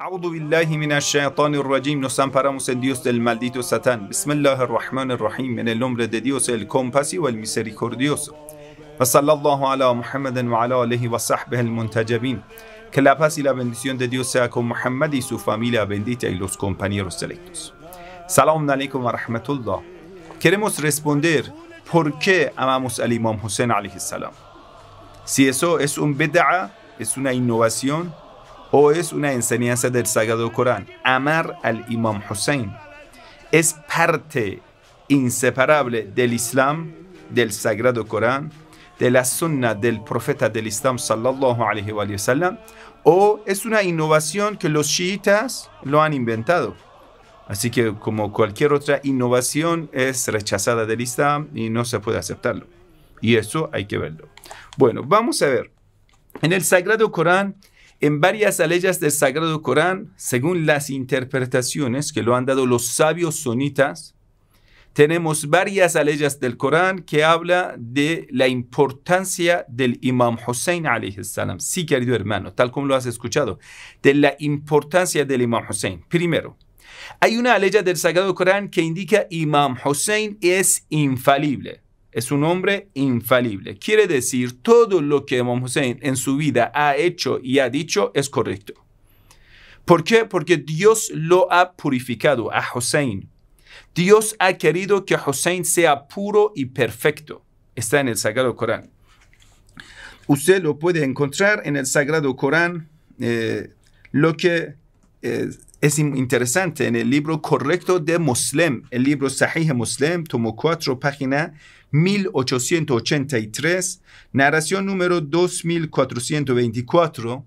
أعوذ بالله من الشيطان الرجيم Nos amparamos en Dios del maldito Satán. Bismillah ar-Rahman ar-Rahim. En el nombre de Dios, el compasivo, el misericordioso. وصلى الله على محمد وعلى آله وصحبه المنتجبين. Que la paz y la bendición de Dios sea con Muhammad y su familia bendita y los compañeros selectos. Salam alaikum wa rahmatullah. Queremos responder por qué amamos al Imam Hussein alaihi salam. Si eso es un bid'a, es una innovación, o es una enseñanza del Sagrado Corán. Amar al Imam Hussein es parte inseparable del Islam, del Sagrado Corán, de la sunna del profeta del Islam sallallahu alaihi wa sallam, o es una innovación que los chiitas lo han inventado. Así que como cualquier otra innovación es rechazada del Islam y no se puede aceptarlo. Y eso hay que verlo. Bueno, vamos a ver. En el Sagrado Corán en varias leyes del Sagrado Corán, según las interpretaciones que lo han dado los sabios sunitas, tenemos varias leyes del Corán que habla de la importancia del Imam Hussein salam. Sí, querido hermano, tal como lo has escuchado, de la importancia del Imam Hussein. Primero, hay una ley del Sagrado Corán que indica Imam Hussein es infalible es un hombre infalible. Quiere decir, todo lo que Imam Hussein en su vida ha hecho y ha dicho es correcto. ¿Por qué? Porque Dios lo ha purificado a Hussein. Dios ha querido que Hussein sea puro y perfecto. Está en el Sagrado Corán. Usted lo puede encontrar en el Sagrado Corán. Eh, lo que eh, es interesante en el libro correcto de Muslim, el libro Sahih Muslim, tomo cuatro página 1883, narración número 2424,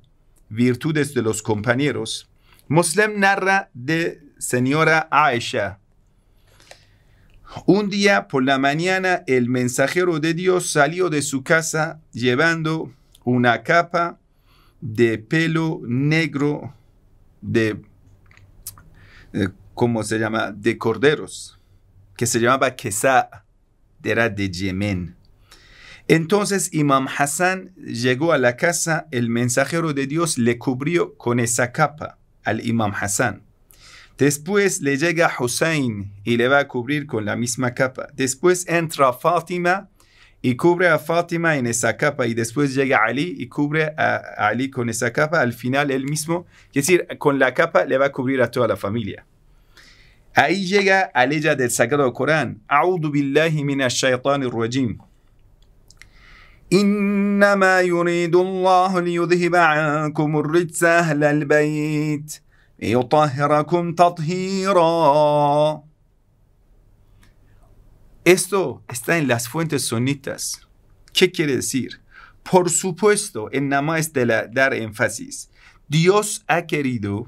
Virtudes de los compañeros, Moslem narra de señora Aisha. Un día por la mañana el mensajero de Dios salió de su casa llevando una capa de pelo negro de, eh, ¿cómo se llama? De corderos, que se llamaba quesá era de Yemen. Entonces Imam Hassan llegó a la casa, el mensajero de Dios le cubrió con esa capa al Imam Hassan. Después le llega Hussein y le va a cubrir con la misma capa. Después entra Fátima y cubre a Fátima en esa capa. Y después llega Ali y cubre a Ali con esa capa. Al final él mismo, es decir, con la capa le va a cubrir a toda la familia. Ahí llega a ella del Sagrado Corán. A'udhu billahi minash shaitanir rajim. إنما يريد الله ليذهب عنكم الرجس أهل البيت ليطهركم تطهيرا Esto está en las fuentes sonitas. ¿Qué quiere decir? Por supuesto, en nada es de la, dar énfasis. Dios ha querido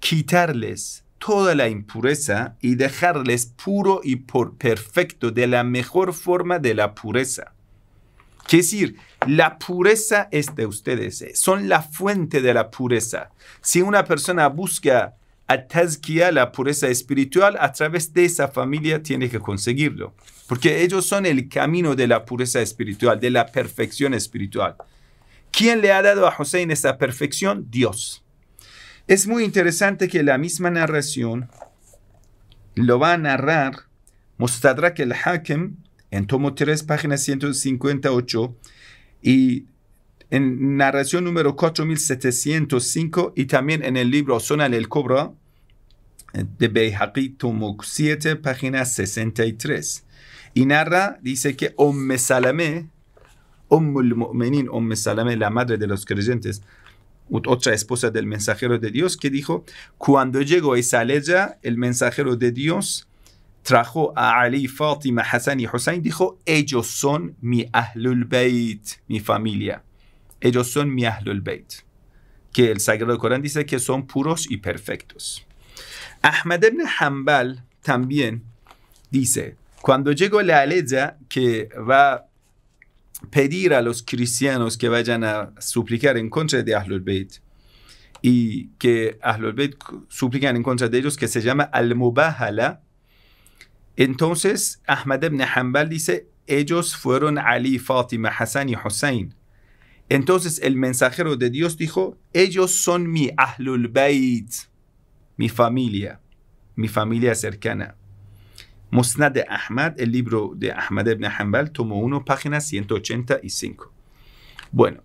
quitarles toda la impureza y dejarles puro y por perfecto de la mejor forma de la pureza. Quiere decir, la pureza es de ustedes, eh, son la fuente de la pureza. Si una persona busca a la pureza espiritual, a través de esa familia tiene que conseguirlo, porque ellos son el camino de la pureza espiritual, de la perfección espiritual. ¿Quién le ha dado a en esa perfección? Dios. Es muy interesante que la misma narración lo va a narrar Mustadrak el Hakim en tomo 3, página 158 y en narración número 4705 y también en el libro Zona el Cobra eh, de Beihaki tomo 7, página 63. Y narra, dice que Om umm Salame, Om umm muminin Om umm Salame, la madre de los creyentes, otra esposa del mensajero de Dios, que dijo, cuando llegó esa leya el mensajero de Dios trajo a Ali, Fatima, Hassan y Hussein, dijo, ellos son mi Ahlul Beit, mi familia. Ellos son mi Ahlul Beit. Que el Sagrado Corán dice que son puros y perfectos. Ahmad ibn Hanbal también dice, cuando llegó la Aleya, que va pedir a los cristianos que vayan a suplicar en contra de Ahlul Bayt y que Ahlul Bayt suplican en contra de ellos que se llama al-mubahala. Entonces Ahmad ibn Hanbal dice, ellos fueron Ali, Fatima, Hassan y Hussein. Entonces el mensajero de Dios dijo, ellos son mi Ahlul Bayt, mi familia, mi familia cercana. Musnad de Ahmad, el libro de Ahmad ibn Hanbal, tomo 1, página 185. Bueno,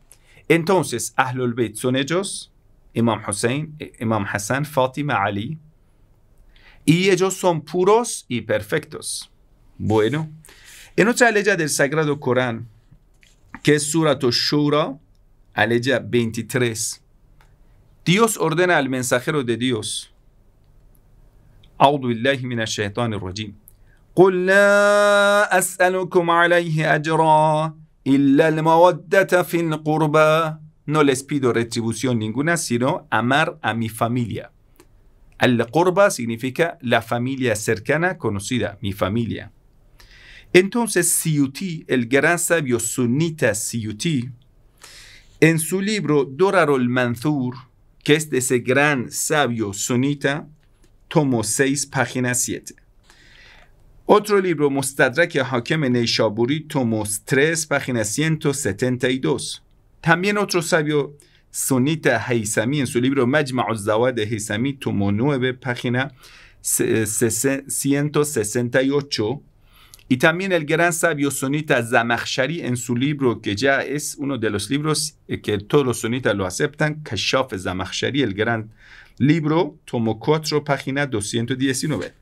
entonces, Ahlul Bayt son ellos, Imam Hussein, eh, Imam Hassan, Fatima, Ali, y ellos son puros y perfectos. Bueno, en otra ley del Sagrado Corán, que es Surat Shura, aleya 23, Dios ordena al mensajero de Dios, أعوذ بالله shaitan الشيطان rajim no les pido retribución ninguna, sino amar a mi familia. Al-Qurba significa la familia cercana, conocida, mi familia. Entonces, Siyuti, el gran sabio sunita Siyuti, en su libro Dorarol Manzur, que es de ese gran sabio sunita, tomo seis páginas siete. Otro libro, Mustadrak Hakem Neishaburi, tomo 3, página 172. También otro sabio sunita Haysami en su libro Majma Zawad de Haysami, tomo 9, página 168. Y también el gran sabio sunita Zamakhshari en su libro, que ya es uno de los libros eh, que todos los sunitas lo aceptan, Kashaf Zamakhshari, el gran libro, tomo 4, página 219.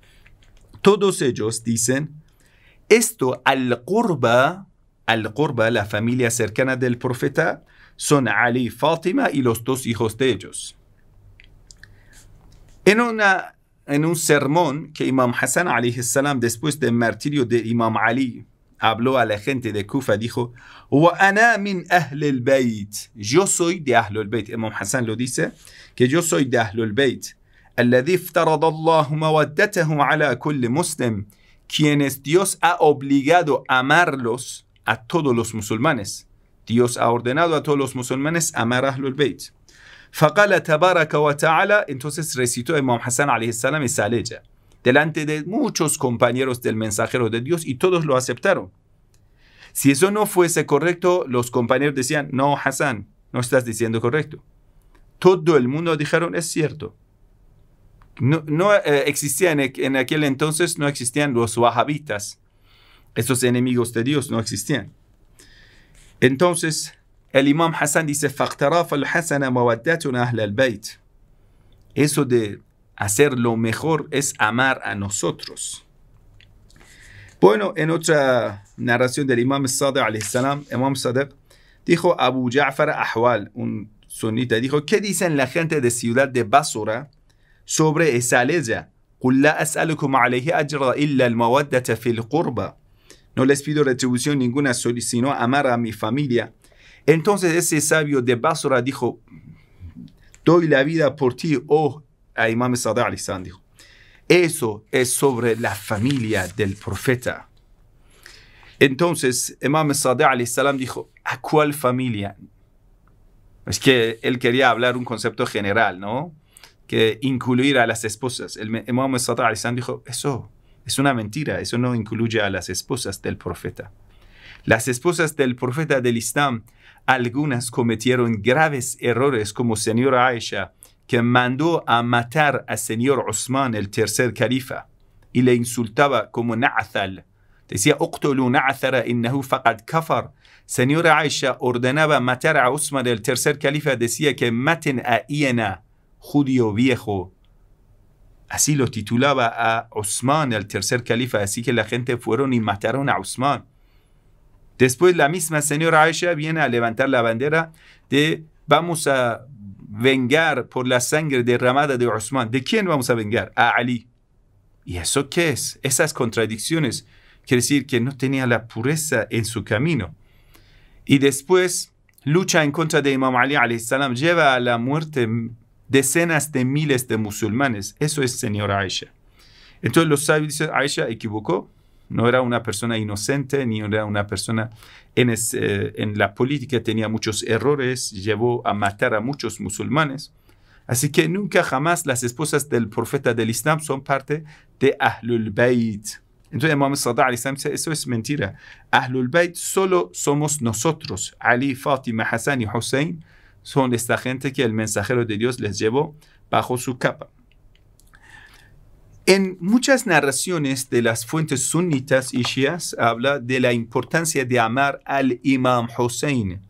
Todos ellos dicen, esto al qurba, al qurba, la familia cercana del profeta, son Ali, Fátima y los dos hijos de ellos. En, en un sermón que Imam Hassan salam después del martirio de Imam Ali habló a la gente de Kufa, dijo, Yo soy de al Bayt. Imam Hassan lo dice, que yo soy de al Bayt quienes Dios ha obligado a amarlos a todos los musulmanes. Dios ha ordenado a todos los musulmanes amar a Ahlul Bayt. entonces recitó Imam Hassan delante de muchos compañeros del mensajero de Dios y todos lo aceptaron. Si eso no fuese correcto, los compañeros decían, no, Hassan, no estás diciendo correcto. Todo el mundo dijeron, es cierto no, eh, existían en, aquel entonces, no existían los wahabitas. Esos enemigos de Dios no existían. Entonces, el imam Hassan dice, Eso de hacer lo mejor es amar a nosotros. Bueno, en otra narración del imam Sadiq, imam dijo Abu Ja'far Ahwal, un sunita, dijo, ¿qué dicen la gente de ciudad de Basura? sobre esa ley No les pido retribución ninguna, sino amar a mi familia. Entonces ese sabio de Basra dijo, doy la vida por ti, oh a Imam Saddam. dijo. Eso es sobre la familia del profeta. Entonces Imam al dijo, ¿a cuál familia? Es que él quería hablar un concepto general, ¿no? que incluir a las esposas. El Imam dijo, eso es una mentira, eso no incluye a las esposas del profeta. Las esposas del profeta del Islam, algunas cometieron graves errores como señora Aisha, que mandó a matar al señor Osman, el tercer califa, y le insultaba como Na'athal. Decía, Uqtulu Na'athara innahu faqad kafar. Señora Aisha ordenaba matar a Osman, el tercer califa, decía que maten a Iena, judío viejo. Así lo titulaba a Osman, el tercer califa. Así que la gente fueron y mataron a Osman. Después la misma señora Aisha viene a levantar la bandera de vamos a vengar por la sangre derramada de Osman. ¿De quién vamos a vengar? A Ali. ¿Y eso qué es? Esas contradicciones. Quiere decir que no tenía la pureza en su camino. Y después lucha en contra de Imam Ali, lleva a la muerte decenas de miles de musulmanes. Eso es señora Aisha. Entonces los sabios dicen, Aisha equivocó, no era una persona inocente, ni era una persona eh, en, la política, tenía muchos errores, llevó a matar a muchos musulmanes. Así que nunca jamás las esposas del profeta del Islam son parte de Ahlul Bayt. Entonces Imam Sadr al-Islam dice, eso es mentira. Ahlul Bayt solo somos nosotros, Ali, Fatima, Hassan y Hussein, son esta gente que el mensajero de Dios les llevó bajo su capa. En muchas narraciones de las fuentes sunnitas y shias habla de la importancia de amar al imam Hussein.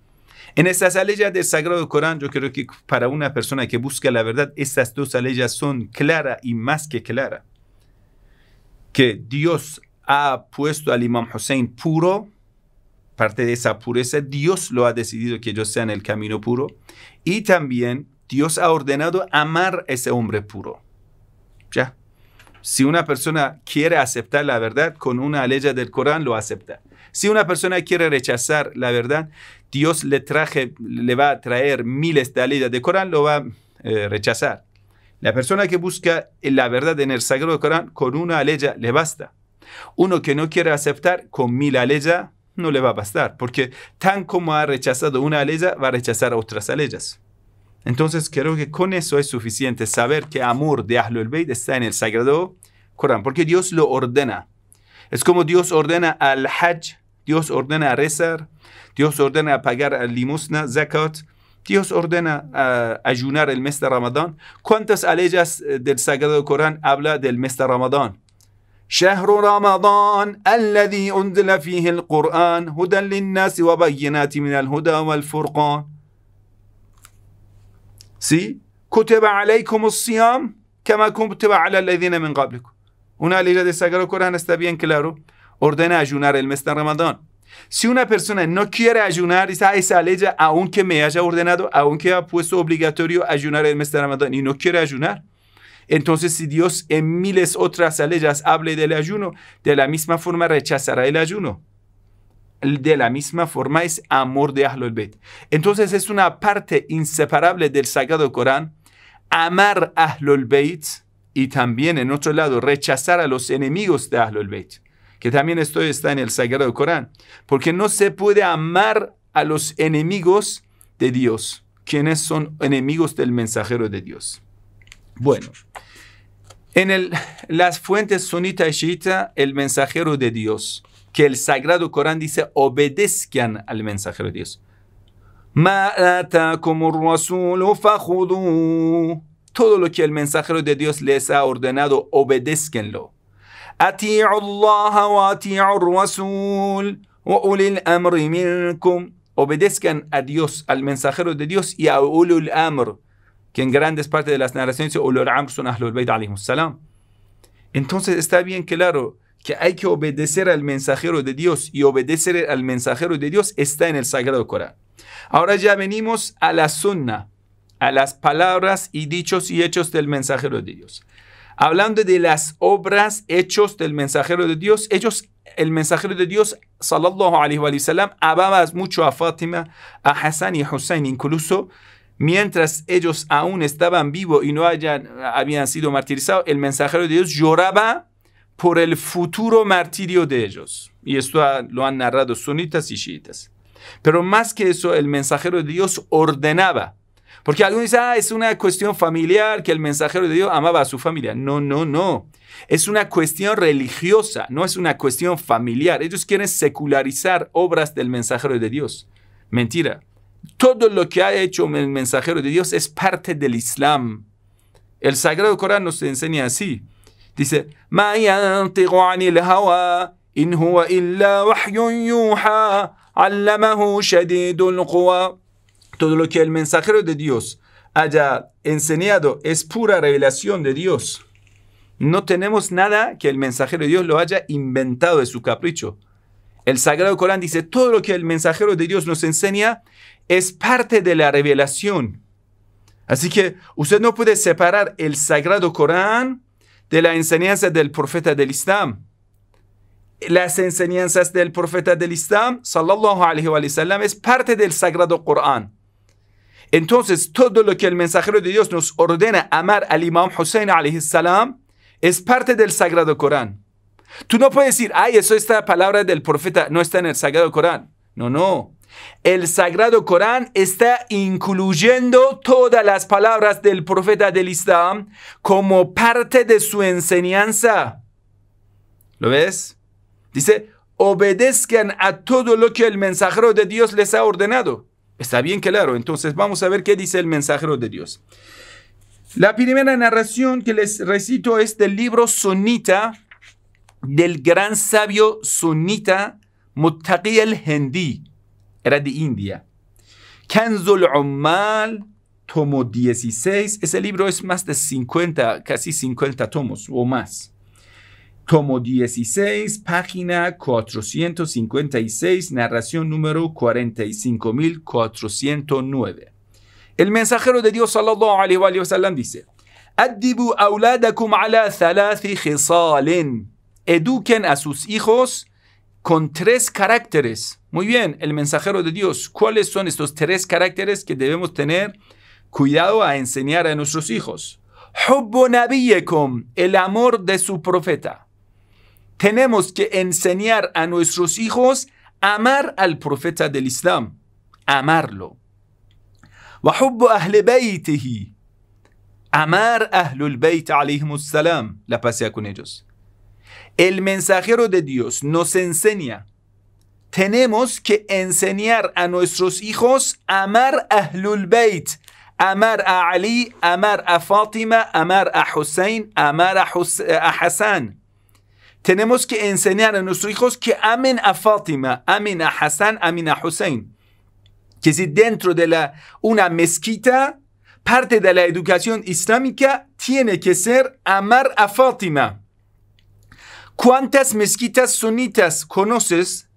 En estas leyes del Sagrado Corán, yo creo que para una persona que busca la verdad, estas dos leyes son clara y más que clara Que Dios ha puesto al imam Hussein puro parte de esa pureza, Dios lo ha decidido que yo sea en el camino puro. Y también Dios ha ordenado amar a ese hombre puro. Ya. Si una persona quiere aceptar la verdad, con una ley del Corán lo acepta. Si una persona quiere rechazar la verdad, Dios le, traje, le va a traer miles de leyes del Corán, lo va a eh, rechazar. La persona que busca la verdad en el Sagrado Corán, con una ley le basta. Uno que no quiere aceptar, con mil leyes no le va a bastar, porque tan como ha rechazado una aleja, va a rechazar otras alejas. Entonces creo que con eso es suficiente saber que amor de Ahlul Bayt está en el Sagrado Corán, porque Dios lo ordena. Es como Dios ordena al Hajj, Dios ordena a rezar, Dios ordena a pagar limosna, zakat, Dios ordena a ayunar el mes de Ramadán. ¿Cuántas alejas eh, del Sagrado Corán habla del mes de Ramadán? شهر رمضان الذي انزل فيه القران هدى للناس وبينات من الهدى والفرقان سي كتب عليكم الصيام كما كتب على الذين من قبلكم هنا لجد سجل القران استبين كلارو اردن اجونار المستر رمضان Si una persona no quiere ayunar, dice, ah, esa ley, aunque me haya ordenado, aunque ha puesto obligatorio ayunar el mes de Ramadán y no quiere ayunar, Entonces, si Dios en miles otras leyes hable del ayuno, de la misma forma rechazará el ayuno. De la misma forma es amor de Ahlul Bayt. Entonces, es una parte inseparable del Sagrado Corán amar a Ahlul Bayt y también, en otro lado, rechazar a los enemigos de Ahlul Bayt. Que también esto está en el Sagrado Corán. Porque no se puede amar a los enemigos de Dios. quienes son enemigos del mensajero de Dios? Bueno, en las fuentes sunita y shita, el mensajero de Dios, que el Sagrado Corán dice, obedezcan al mensajero de Dios. Todo lo que el mensajero de Dios les ha ordenado, obedezcanlo. Obedezcan a Dios, al mensajero de Dios y a ulul amr, que en grandes partes de las narraciones dice, Amr son Ahlul Bayt salam. Entonces está bien claro que hay que obedecer al mensajero de Dios y obedecer al mensajero de Dios está en el Sagrado Corán. Ahora ya venimos a la sunna, a las palabras y dichos y hechos del mensajero de Dios. Hablando de las obras, hechos del mensajero de Dios, ellos, el mensajero de Dios, sallallahu alaihi sallam, amaba mucho a Fátima, a Hassan y a Hussein, incluso mientras ellos aún estaban vivos y no habían sido martirizados, el mensajero de Dios lloraba por el futuro martirio de ellos. Y esto lo han narrado sunitas y shiitas. Pero más que eso, el mensajero de Dios ordenaba. Porque algunos dicen, ah, es una cuestión familiar, que el mensajero de Dios amaba a su familia. No, no, no. Es una cuestión religiosa, no es una cuestión familiar. Ellos quieren secularizar obras del mensajero de Dios. Mentira. Todo lo que ha hecho el mensajero de Dios es parte del Islam. El Sagrado Corán nos enseña así. Dice, Todo lo que el mensajero de Dios haya enseñado es pura revelación de Dios. No tenemos nada que el mensajero de Dios lo haya inventado de su capricho. El Sagrado Corán dice, todo lo que el mensajero de Dios nos enseña es parte de la revelación. Así que usted no puede separar el Sagrado Corán de la enseñanza del profeta del Islam. Las enseñanzas del profeta del Islam, sallallahu wa sallam es parte del Sagrado Corán. Entonces, todo lo que el mensajero de Dios nos ordena amar al Imam Hussein es parte del Sagrado Corán. Tú no puedes decir, ay, eso esta palabra del profeta no está en el Sagrado Corán. No, no. El Sagrado Corán está incluyendo todas las palabras del profeta del Islam como parte de su enseñanza. ¿Lo ves? Dice, obedezcan a todo lo que el mensajero de Dios les ha ordenado. Está bien claro, entonces vamos a ver qué dice el mensajero de Dios. La primera narración que les recito es del libro sunita del gran sabio sunita Muttaqi el hendi era de India. Kanzul Ummal, tomo 16. Ese libro es más de 50, casi 50 tomos o más. Tomo 16, página 456, narración número 45409. El mensajero de Dios sallallahu alaihi wa sallam dice: "Adibu auladakum ala Eduquen a sus hijos con tres caracteres. Muy bien, el mensajero de Dios. ¿Cuáles son estos tres caracteres que debemos tener cuidado a enseñar a nuestros hijos? el amor de su profeta. Tenemos que enseñar a nuestros hijos a amar al profeta del Islam, amarlo. Amar Ahlul Bayt, salam, la pasea con ellos el mensajero de Dios nos enseña, tenemos que enseñar a nuestros hijos a amar a Ahlul Bayt, amar a Ali, amar a Fátima, amar a Hussein, amar a, Hassan. Tenemos que enseñar a nuestros hijos que amen a Fátima, amen a Hassan, amen a Hussein. Que si dentro de la, una mezquita, parte de la educación islámica tiene que ser amar a Fátima ¿Cuántas mezquitas sunitas conoces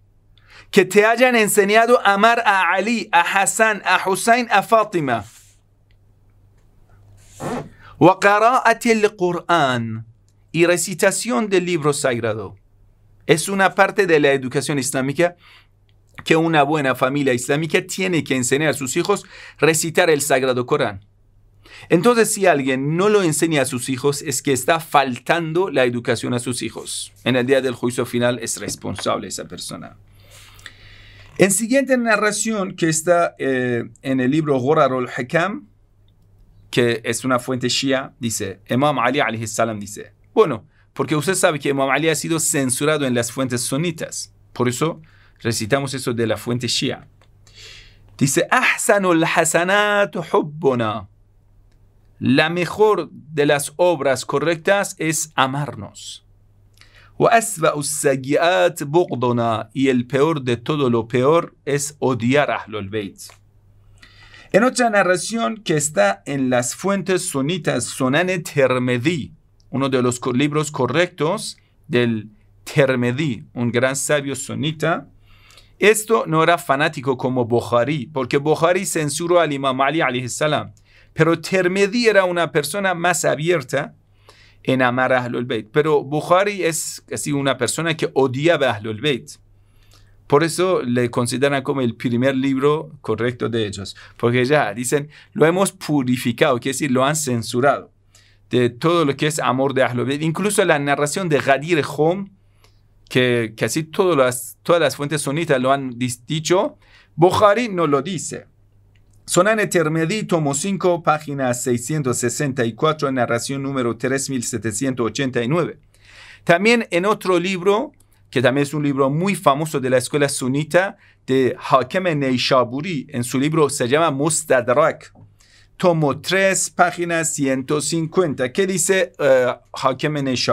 que te hayan enseñado a amar a Ali, a Hassan, a Hussein, a Fátima? y recitación del libro sagrado. Es una parte de la educación islámica que una buena familia islámica tiene que enseñar a sus hijos recitar el sagrado Corán. Entonces, si alguien no lo enseña a sus hijos, es que está faltando la educación a sus hijos. En el día del juicio final es responsable esa persona. En siguiente narración que está eh, en el libro Gorarol al-Hakam, que es una fuente shia, dice, Imam Ali a.s. dice, bueno, porque usted sabe que Imam Ali ha sido censurado en las fuentes sunitas. Por eso recitamos eso de la fuente shia. Dice, Ahsanul Hasanat hubbuna la mejor de las obras correctas es amarnos. Y el peor de todo lo peor es odiar a Ahlul Beit. En otra narración que está en las fuentes sunitas Sonane Termedi, uno de los libros correctos del Termedi, un gran sabio sunita, esto no era fanático como Bukhari, porque Bukhari censuró al Imam Ali salam pero Termedi era una persona más abierta en amar a Ahlul Bayt. Pero Bukhari es así una persona que odiaba a Ahlul Bayt. Por eso le consideran como el primer libro correcto de ellos. Porque ya dicen, lo hemos purificado, quiere decir, lo han censurado de todo lo que es amor de Ahlul Bayt. Incluso la narración de Ghadir Hom, que casi todas las, todas las fuentes sunitas lo han dicho, Bukhari no lo dice. Sonan Termedi, tomo 5, página 664, narración número 3789. También en otro libro, que también es un libro muy famoso de la escuela sunita, de Hakem Neishaburi, en su libro se llama Mustadrak, tomo 3, página 150. ¿Qué dice uh, eh, Hakem Es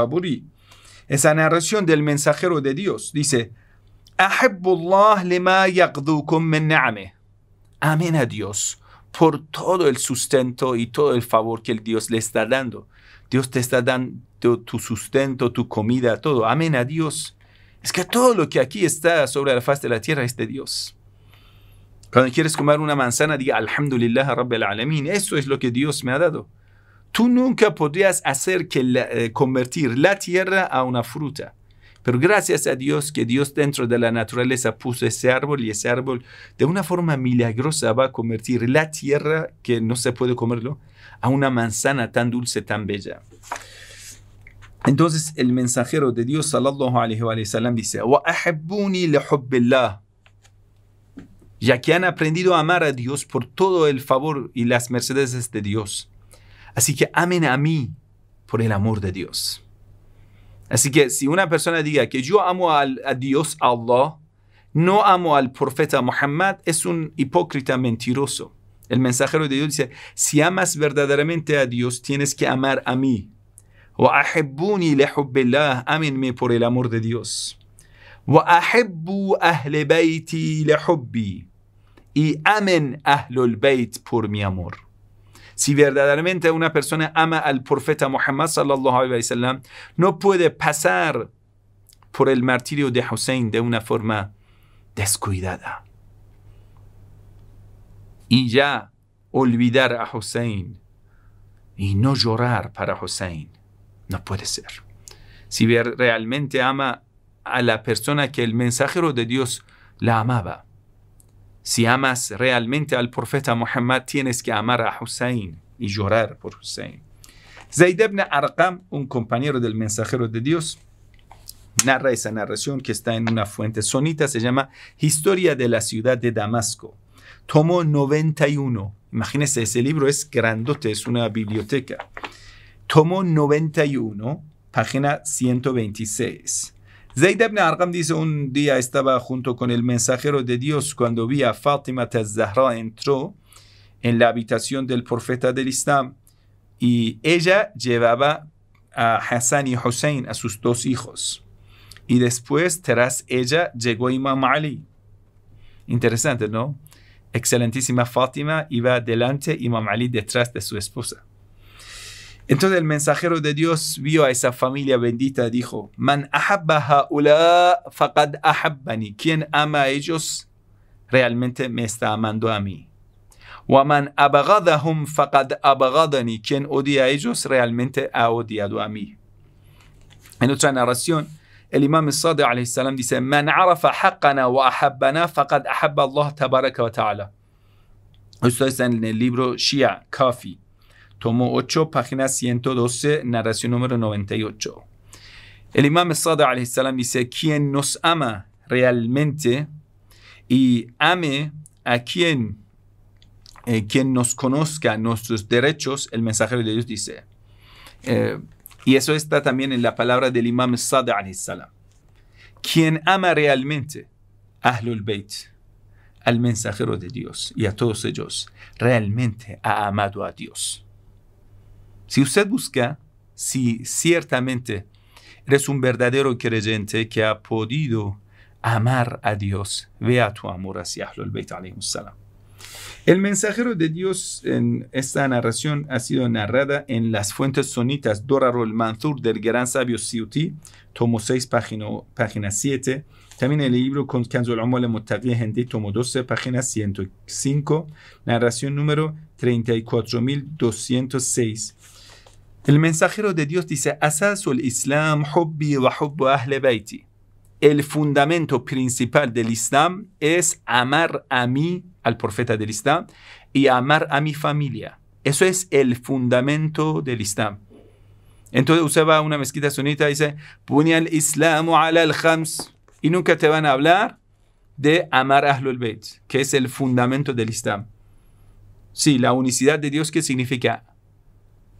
Esa narración del mensajero de Dios dice, lima min Amén a Dios por todo el sustento y todo el favor que el Dios le está dando. Dios te está dando tu sustento, tu comida, todo. Amén a Dios. Es que todo lo que aquí está sobre la faz de la tierra es de Dios. Cuando quieres comer una manzana, diga Alhamdulillah Rabbil Alamin. Eso es lo que Dios me ha dado. Tú nunca podrías hacer que eh, convertir la tierra a una fruta. Pero gracias a Dios que Dios dentro de la naturaleza puso ese árbol y ese árbol de una forma milagrosa va a convertir la tierra que no se puede comerlo a una manzana tan dulce, tan bella. Entonces el mensajero de Dios sallallahu alaihi wa dice, ya que han aprendido a amar a Dios por todo el favor y las mercedes de Dios. Así que amen a mí por el amor de Dios. Así que si una persona diga que yo amo a Dios Allah, no amo al profeta Muhammad, es un hipócrita mentiroso. El mensajero de Dios dice, si amas verdaderamente a Dios, tienes que amar a mí. amenme por el amor de Dios. Y amen ahlul por mi amor. Si verdaderamente una persona ama al profeta Muhammad no puede pasar por el martirio de Hussein de una forma descuidada. Y ya olvidar a Hussein y no llorar para Hussein. No puede ser. Si realmente ama a la persona que el mensajero de Dios la amaba, si amas realmente al profeta Muhammad, tienes que amar a Hussein y llorar por Hussein. Zaydebna ibn Arqam, un compañero del mensajero de Dios, narra esa narración que está en una fuente sonita, se llama Historia de la ciudad de Damasco. Tomo 91. Imagínense, ese libro es grandote, es una biblioteca. Tomo 91, página 126. Zayd ibn Arqam dice, un día estaba junto con el mensajero de Dios cuando vi a Fátima Zahra entró en la habitación del profeta del Islam y ella llevaba a Hassan y Hussein, a sus dos hijos. Y después, tras ella, llegó Imam Ali. Interesante, ¿no? Excelentísima Fátima iba delante, Imam Ali detrás de su esposa. Entonces el mensajero de Dios vio a esa familia bendita y dijo, Man ahabba haula faqad ahabbani. Quien ama a ellos realmente me está amando a mí. Waman abagadahum faqad abagadani. Quien odia a ellos realmente ha odiado a mí. En otra narración, el imam Sadi salam dice, Man arafa haqqana wa ahabbana faqad ahabba Allah tabaraka wa ta'ala. Esto está en el libro Shia, Kafi tomo 8, página 112, narración número 98. El imam Sada salam dice, quien nos ama realmente y ame a quien, eh, quien nos conozca nuestros derechos, el mensajero de Dios dice. Eh, y eso está también en la palabra del imam Sada salam. Quien ama realmente, Ahlul Bayt, al mensajero de Dios y a todos ellos, realmente ha amado a Dios. Si usted busca si ciertamente eres un verdadero creyente que ha podido amar a Dios, vea tu amor hacia Ahlul Bayt El mensajero de Dios en esta narración ha sido narrada en las fuentes sonitas Dorarul Manzur del gran sabio Siuti, tomo 6, página 7. También el libro con Kanzul Hendi, tomo 12, página 105, narración número 34206. El mensajero de Dios dice, Asasul Islam, El fundamento principal del Islam es amar a mí, al profeta del Islam, y amar a mi familia. Eso es el fundamento del Islam. Entonces usted va a una mezquita sunita y dice, Punya el Islam ala al khams. Y nunca te van a hablar de amar a Ahlul Bayt, que es el fundamento del Islam. Sí, la unicidad de Dios, ¿qué significa?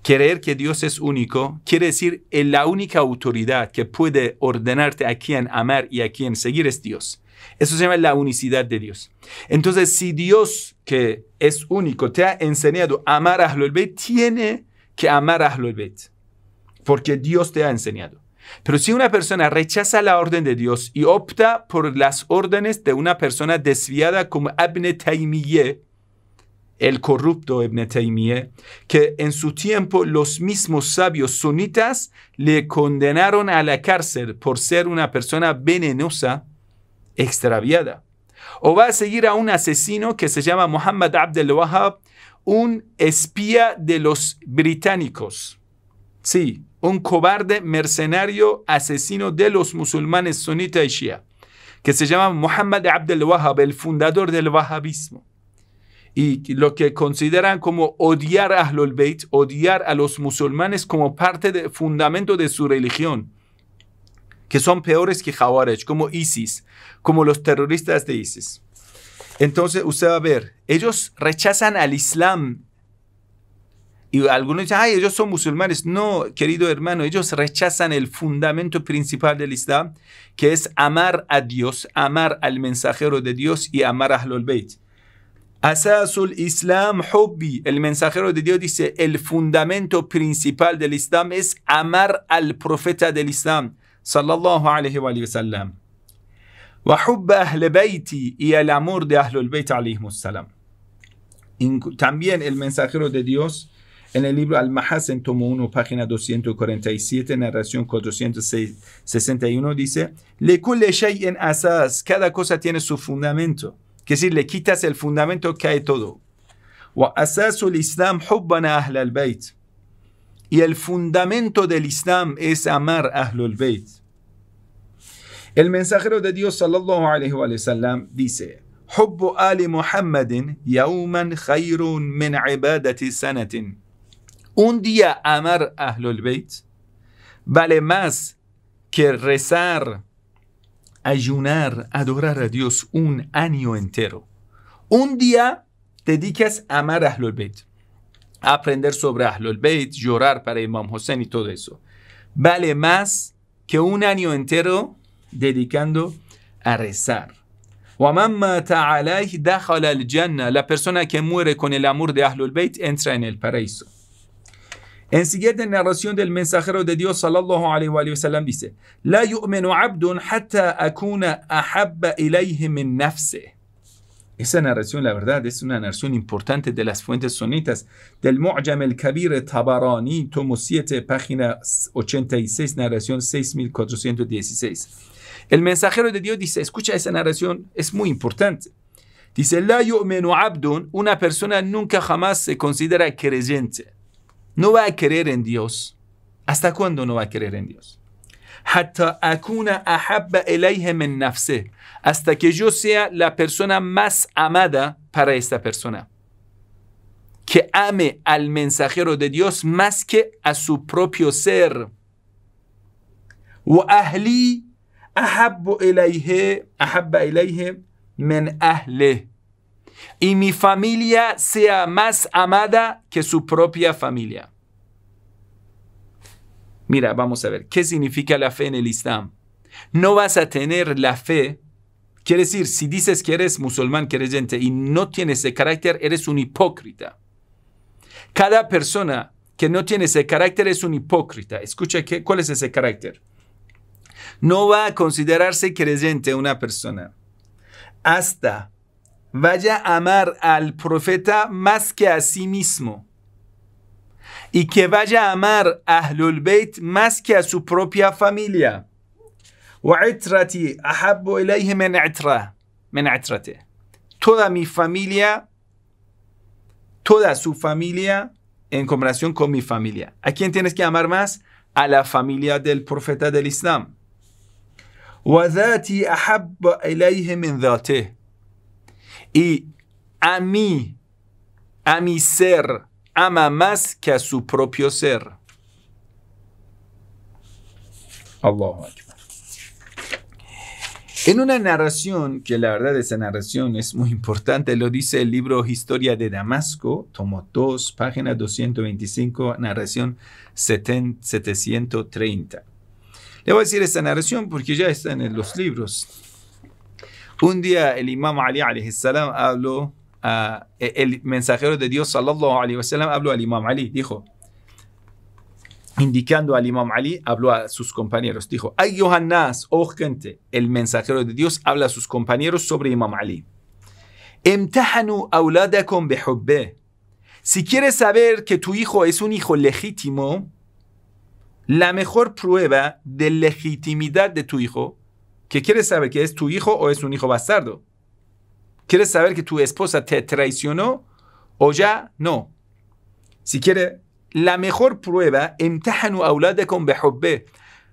Creer que Dios es único quiere decir que la única autoridad que puede ordenarte a quién amar y a quién seguir es Dios. Eso se llama la unicidad de Dios. Entonces, si Dios, que es único, te ha enseñado a amar a Ahlul tiene que amar a Ahlul porque Dios te ha enseñado. Pero si una persona rechaza la orden de Dios y opta por las órdenes de una persona desviada como Abne Taymiyyah, el corrupto Ibn Taymiyyah, que en su tiempo los mismos sabios sunitas le condenaron a la cárcel por ser una persona venenosa, extraviada. O va a seguir a un asesino que se llama Muhammad Abdel Wahab, un espía de los británicos. Sí, un cobarde mercenario asesino de los musulmanes sunita y shia, que se llama Muhammad Abdel Wahab, el fundador del wahabismo y lo que consideran como odiar a Ahlul Bayt, odiar a los musulmanes como parte de fundamento de su religión, que son peores que Hawarij, como ISIS, como los terroristas de ISIS. Entonces usted va a ver, ellos rechazan al Islam. Y algunos dicen, ay, ellos son musulmanes. No, querido hermano, ellos rechazan el fundamento principal del Islam, que es amar a Dios, amar al mensajero de Dios y amar a Ahlul Bayt. Asasul Islam Hubbi, el mensajero de Dios dice, el fundamento principal del Islam es amar al profeta del Islam, sallallahu alayhi wa sallam. y el amor de Ahlul Bayt salam. También el mensajero de Dios en el libro Al-Mahasen, tomo 1, página 247, narración 461, dice, Le asas, cada cosa tiene su fundamento que decir, le quitas el fundamento, cae todo. Y el fundamento del Islam es amar Ahlul Bayt. El mensajero de Dios sallallahu alayhi wa sallam dice, "Hubu ali Muhammadin Yauman khayrun min ibadati sanatin: Un día amar Ahlul Bayt vale más que rezar ayunar, adorar a Dios un año entero. Un día dedicas a amar a Ahlul a aprender sobre Ahlul llorar para Imam Hussein y todo eso. Vale más que un año entero dedicando a rezar. La persona que muere con el amor de Ahlul entra en el paraíso. En siguiente narración del mensajero de Dios sallallahu alaihi wa sallam dice: La yu'minu abdun hatta akuna ahabba ilayhi min nafse. Esa narración, la verdad, es una narración importante de las fuentes sonitas del Mu'jam el-Kabir Tabarani, tomo 7, página 86, narración 6416. El mensajero de Dios dice, escucha esa narración, es muy importante. Dice, La yu'minu abdun, una persona nunca jamás se considera creyente no va a creer en Dios. ¿Hasta cuándo no va a creer en Dios? Hasta que yo sea la persona más amada para esta persona. Que ame al mensajero de Dios más que a su propio ser. a y mi familia sea más amada que su propia familia. Mira, vamos a ver, ¿qué significa la fe en el Islam? No vas a tener la fe. Quiere decir, si dices que eres musulmán creyente y no tienes ese carácter, eres un hipócrita. Cada persona que no tiene ese carácter es un hipócrita. Escucha, ¿cuál es ese carácter? No va a considerarse creyente una persona hasta vaya a amar al profeta más que a sí mismo y que vaya a amar a Ahlul Beit más que a su propia familia. Toda mi familia, toda su familia en comparación con mi familia. ¿A quién tienes que amar más? A la familia del profeta del Islam y a mí, a mi ser, ama más que a su propio ser. En una narración, que la verdad esa narración es muy importante, lo dice el libro Historia de Damasco, tomo 2, página 225, narración 730. Le voy a decir esta narración porque ya está en los libros. Un día el imam Ali salam habló, e, el mensajero de Dios sallallahu habló al imam Ali, dijo, indicando al imam Ali, habló a sus compañeros, dijo, ay Yohannas, o oh gente, el mensajero de Dios habla a sus compañeros sobre imam Ali. Si quieres saber que tu hijo es un hijo legítimo, la mejor prueba de legitimidad de tu hijo que quieres saber que es tu hijo o es un hijo bastardo. ¿Quieres saber que tu esposa te traicionó o ya no? Si quiere, la mejor prueba,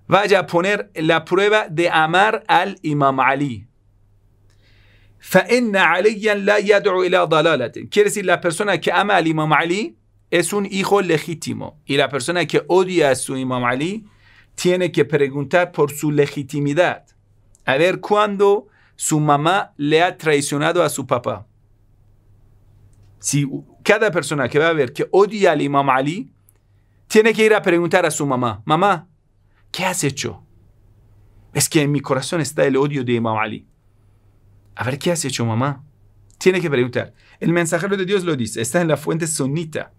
Vaya a poner la prueba de amar al Imam Ali. Quiere decir, la persona que ama al Imam Ali es un hijo legítimo. Y la persona que odia a su Imam Ali tiene que preguntar por su legitimidad a ver cuándo su mamá le ha traicionado a su papá. Si cada persona que va a ver que odia al imam Ali, tiene que ir a preguntar a su mamá, mamá, ¿qué has hecho? Es que en mi corazón está el odio de imam Ali. A ver, ¿qué has hecho, mamá? Tiene que preguntar. El mensajero de Dios lo dice, está en la fuente sunita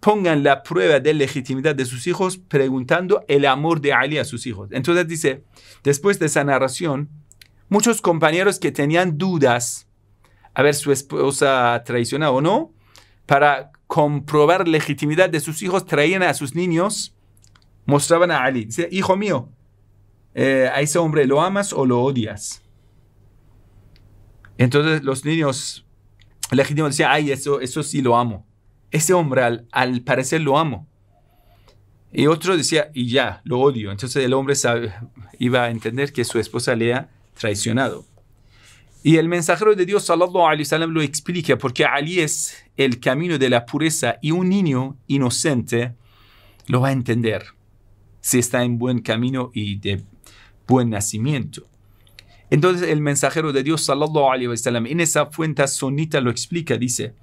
pongan la prueba de legitimidad de sus hijos preguntando el amor de Ali a sus hijos. Entonces dice, después de esa narración, muchos compañeros que tenían dudas a ver su esposa traicionaba o no, para comprobar legitimidad de sus hijos, traían a sus niños, mostraban a Ali. Dice, hijo mío, eh, a ese hombre lo amas o lo odias. Entonces los niños legítimos decían, ay, eso, eso sí lo amo. Ese hombre al, al parecer lo amo. Y otro decía, y ya, lo odio. Entonces el hombre iba a entender que su esposa le ha traicionado. Y el mensajero de Dios, sallallahu alaihi lo explica porque Ali es el camino de la pureza y un niño inocente lo va a entender si está en buen camino y de buen nacimiento. Entonces el mensajero de Dios, sallallahu alaihi en esa fuente sonita lo explica, dice,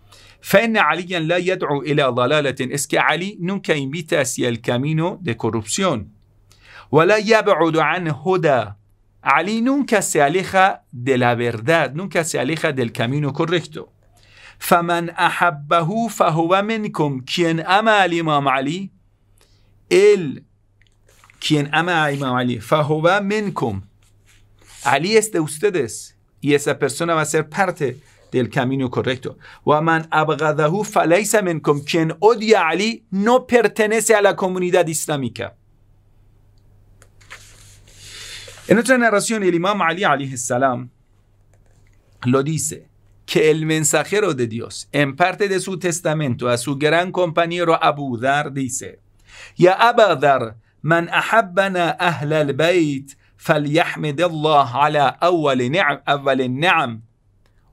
فإن عليا لا يدعو إلى ضلالة إسك علي نونك إنبيتا سي الكامينو دي كوروبسيون ولا يبعد عن هدى علي نونك سياليخا دي لا برداد نونك سياليخا دي الكامينو كوريكتو فمن أحبه فهو منكم كين أما الإمام علي إل كين أما الإمام علي فهو منكم علي استوستدس يسا برسونا وسر parte del camino correcto. Waman abgadahu falaysa minkum. Quien odia a Ali no pertenece a la comunidad islámica. En otra narración, el imam Ali salam lo dice que el mensajero de Dios, en parte de su testamento, a su gran compañero Abu Dar dice: Ya Abu Dar, man ahabbana ahl al-bayt, falyahmid Allah ala awwal awwal ni'am.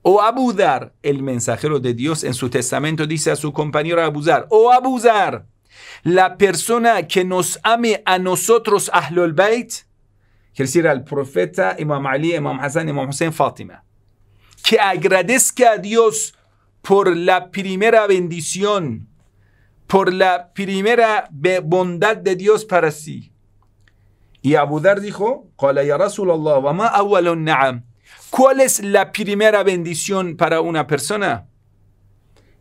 O Abudar, el mensajero de Dios en su testamento dice a su compañero abusar o abusar la persona que nos ame a nosotros, Ahlul bayt quiere decir al profeta Imam Ali, Imam Hassan, Imam Hussein, Fátima, que agradezca a Dios por la primera bendición, por la primera bondad de Dios para sí. Y Abudar dijo, قال يا ¿Cuál es la primera bendición para una persona?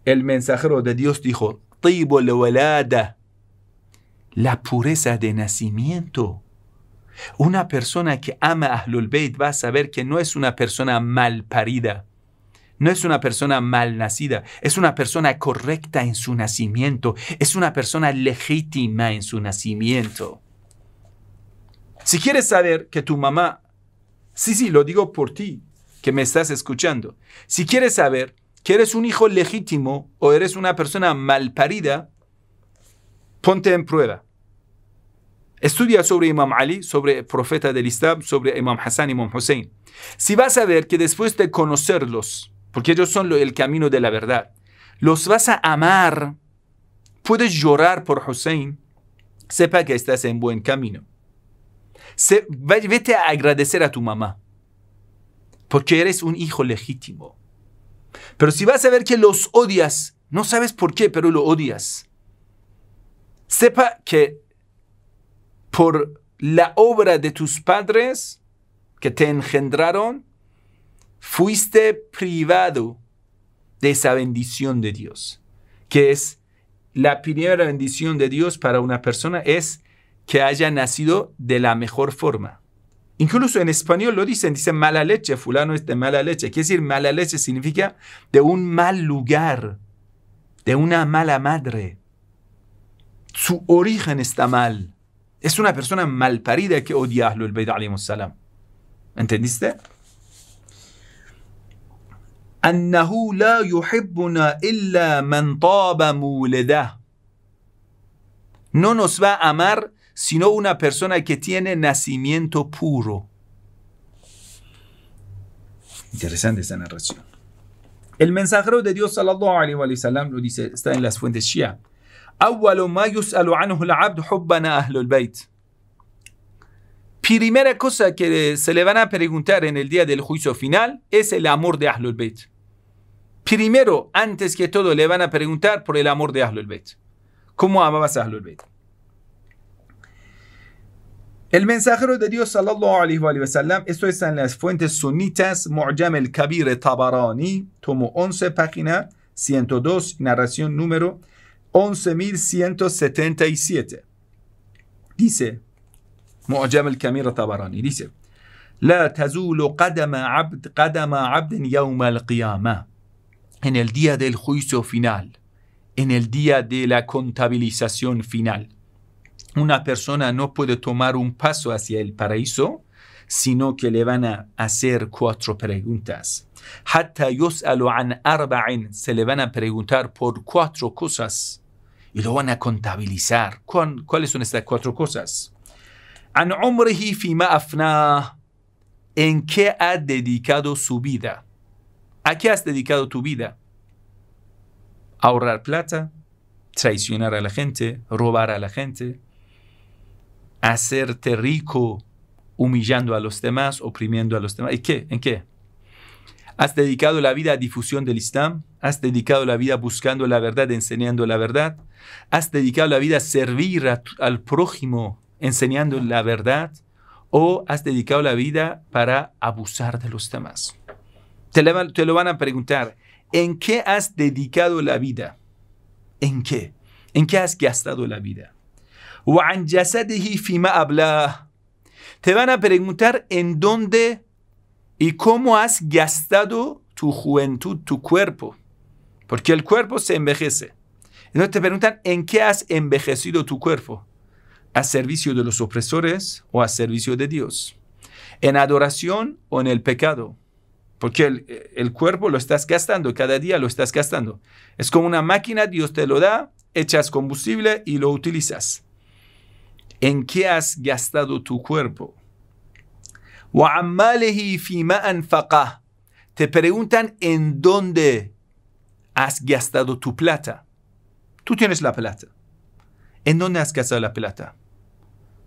El mensajero de Dios dijo, la pureza de nacimiento. Una persona que ama a Ahlul Bayt va a saber que no es una persona mal parida, no es una persona mal nacida, es una persona correcta en su nacimiento, es una persona legítima en su nacimiento. Si quieres saber que tu mamá Sí, sí, lo digo por ti, que me estás escuchando. Si quieres saber que eres un hijo legítimo o eres una persona malparida, ponte en prueba. Estudia sobre Imam Ali, sobre el profeta del Islam, sobre Imam Hassan, Imam Hussein. Si vas a ver que después de conocerlos, porque ellos son el camino de la verdad, los vas a amar, puedes llorar por Hussein, sepa que estás en buen camino vete a agradecer a tu mamá, porque eres un hijo legítimo. Pero si vas a ver que los odias, no sabes por qué, pero lo odias, sepa que por la obra de tus padres que te engendraron, fuiste privado de esa bendición de Dios, que es la primera bendición de Dios para una persona, es que haya nacido de la mejor forma. Incluso en español lo dicen, dicen mala leche, fulano es de mala leche. Quiere decir, mala leche significa de un mal lugar, de una mala madre. Su origen está mal. Es una persona malparida que odia a Ahlul Bayt salam. ¿Entendiste? No nos va a amar sino una persona que tiene nacimiento puro. Interesante esa narración. El mensajero de Dios sallallahu alayhi wa lo dice, está en las fuentes Shia. Primera cosa que se le van a preguntar en el día del juicio final es el amor de Ahlul Bayt. Primero, antes que todo, le van a preguntar por el amor de Ahlul Bayt. ¿Cómo amabas a Ahlul Bayt? المنساخر دادیو صلی الله علیه و آله و سلم استویسن از فونت سونیتس معجم الكبیر تبرانی تومو 11 پخینه 102 narración número 11177 dice معجم الكبير تبراني dice لا تزول قدم عبد قدم عبد يوم القيامة en el día del juicio final en el día de la contabilización final una persona no puede tomar un paso hacia el paraíso, sino que le van a hacer cuatro preguntas. se le van a preguntar por cuatro cosas y lo van a contabilizar. ¿Cuáles son estas cuatro cosas? An afna, ¿en qué ha dedicado su vida? ¿A qué has dedicado tu vida? ¿Ahorrar plata? ¿Traicionar a la gente? ¿Robar a la gente? hacerte rico humillando a los demás, oprimiendo a los demás. ¿Y qué? ¿En qué? ¿Has dedicado la vida a difusión del Islam? ¿Has dedicado la vida buscando la verdad, enseñando la verdad? ¿Has dedicado la vida a servir al prójimo, enseñando la verdad? ¿O has dedicado la vida para abusar de los demás? Te, te lo van a preguntar, ¿en qué has dedicado la vida? ¿En qué? ¿En qué has gastado la vida? Te van a preguntar en dónde y cómo has gastado tu juventud, tu cuerpo. Porque el cuerpo se envejece. Entonces te preguntan en qué has envejecido tu cuerpo. ¿A servicio de los opresores o a servicio de Dios? ¿En adoración o en el pecado? Porque el, cuerpo lo estás gastando, cada día lo estás gastando. Es como una máquina, Dios te lo da, echas combustible y lo utilizas. ¿En qué has gastado tu cuerpo? Te preguntan en dónde has gastado tu plata. Tú tienes la plata. ¿En dónde has gastado la plata?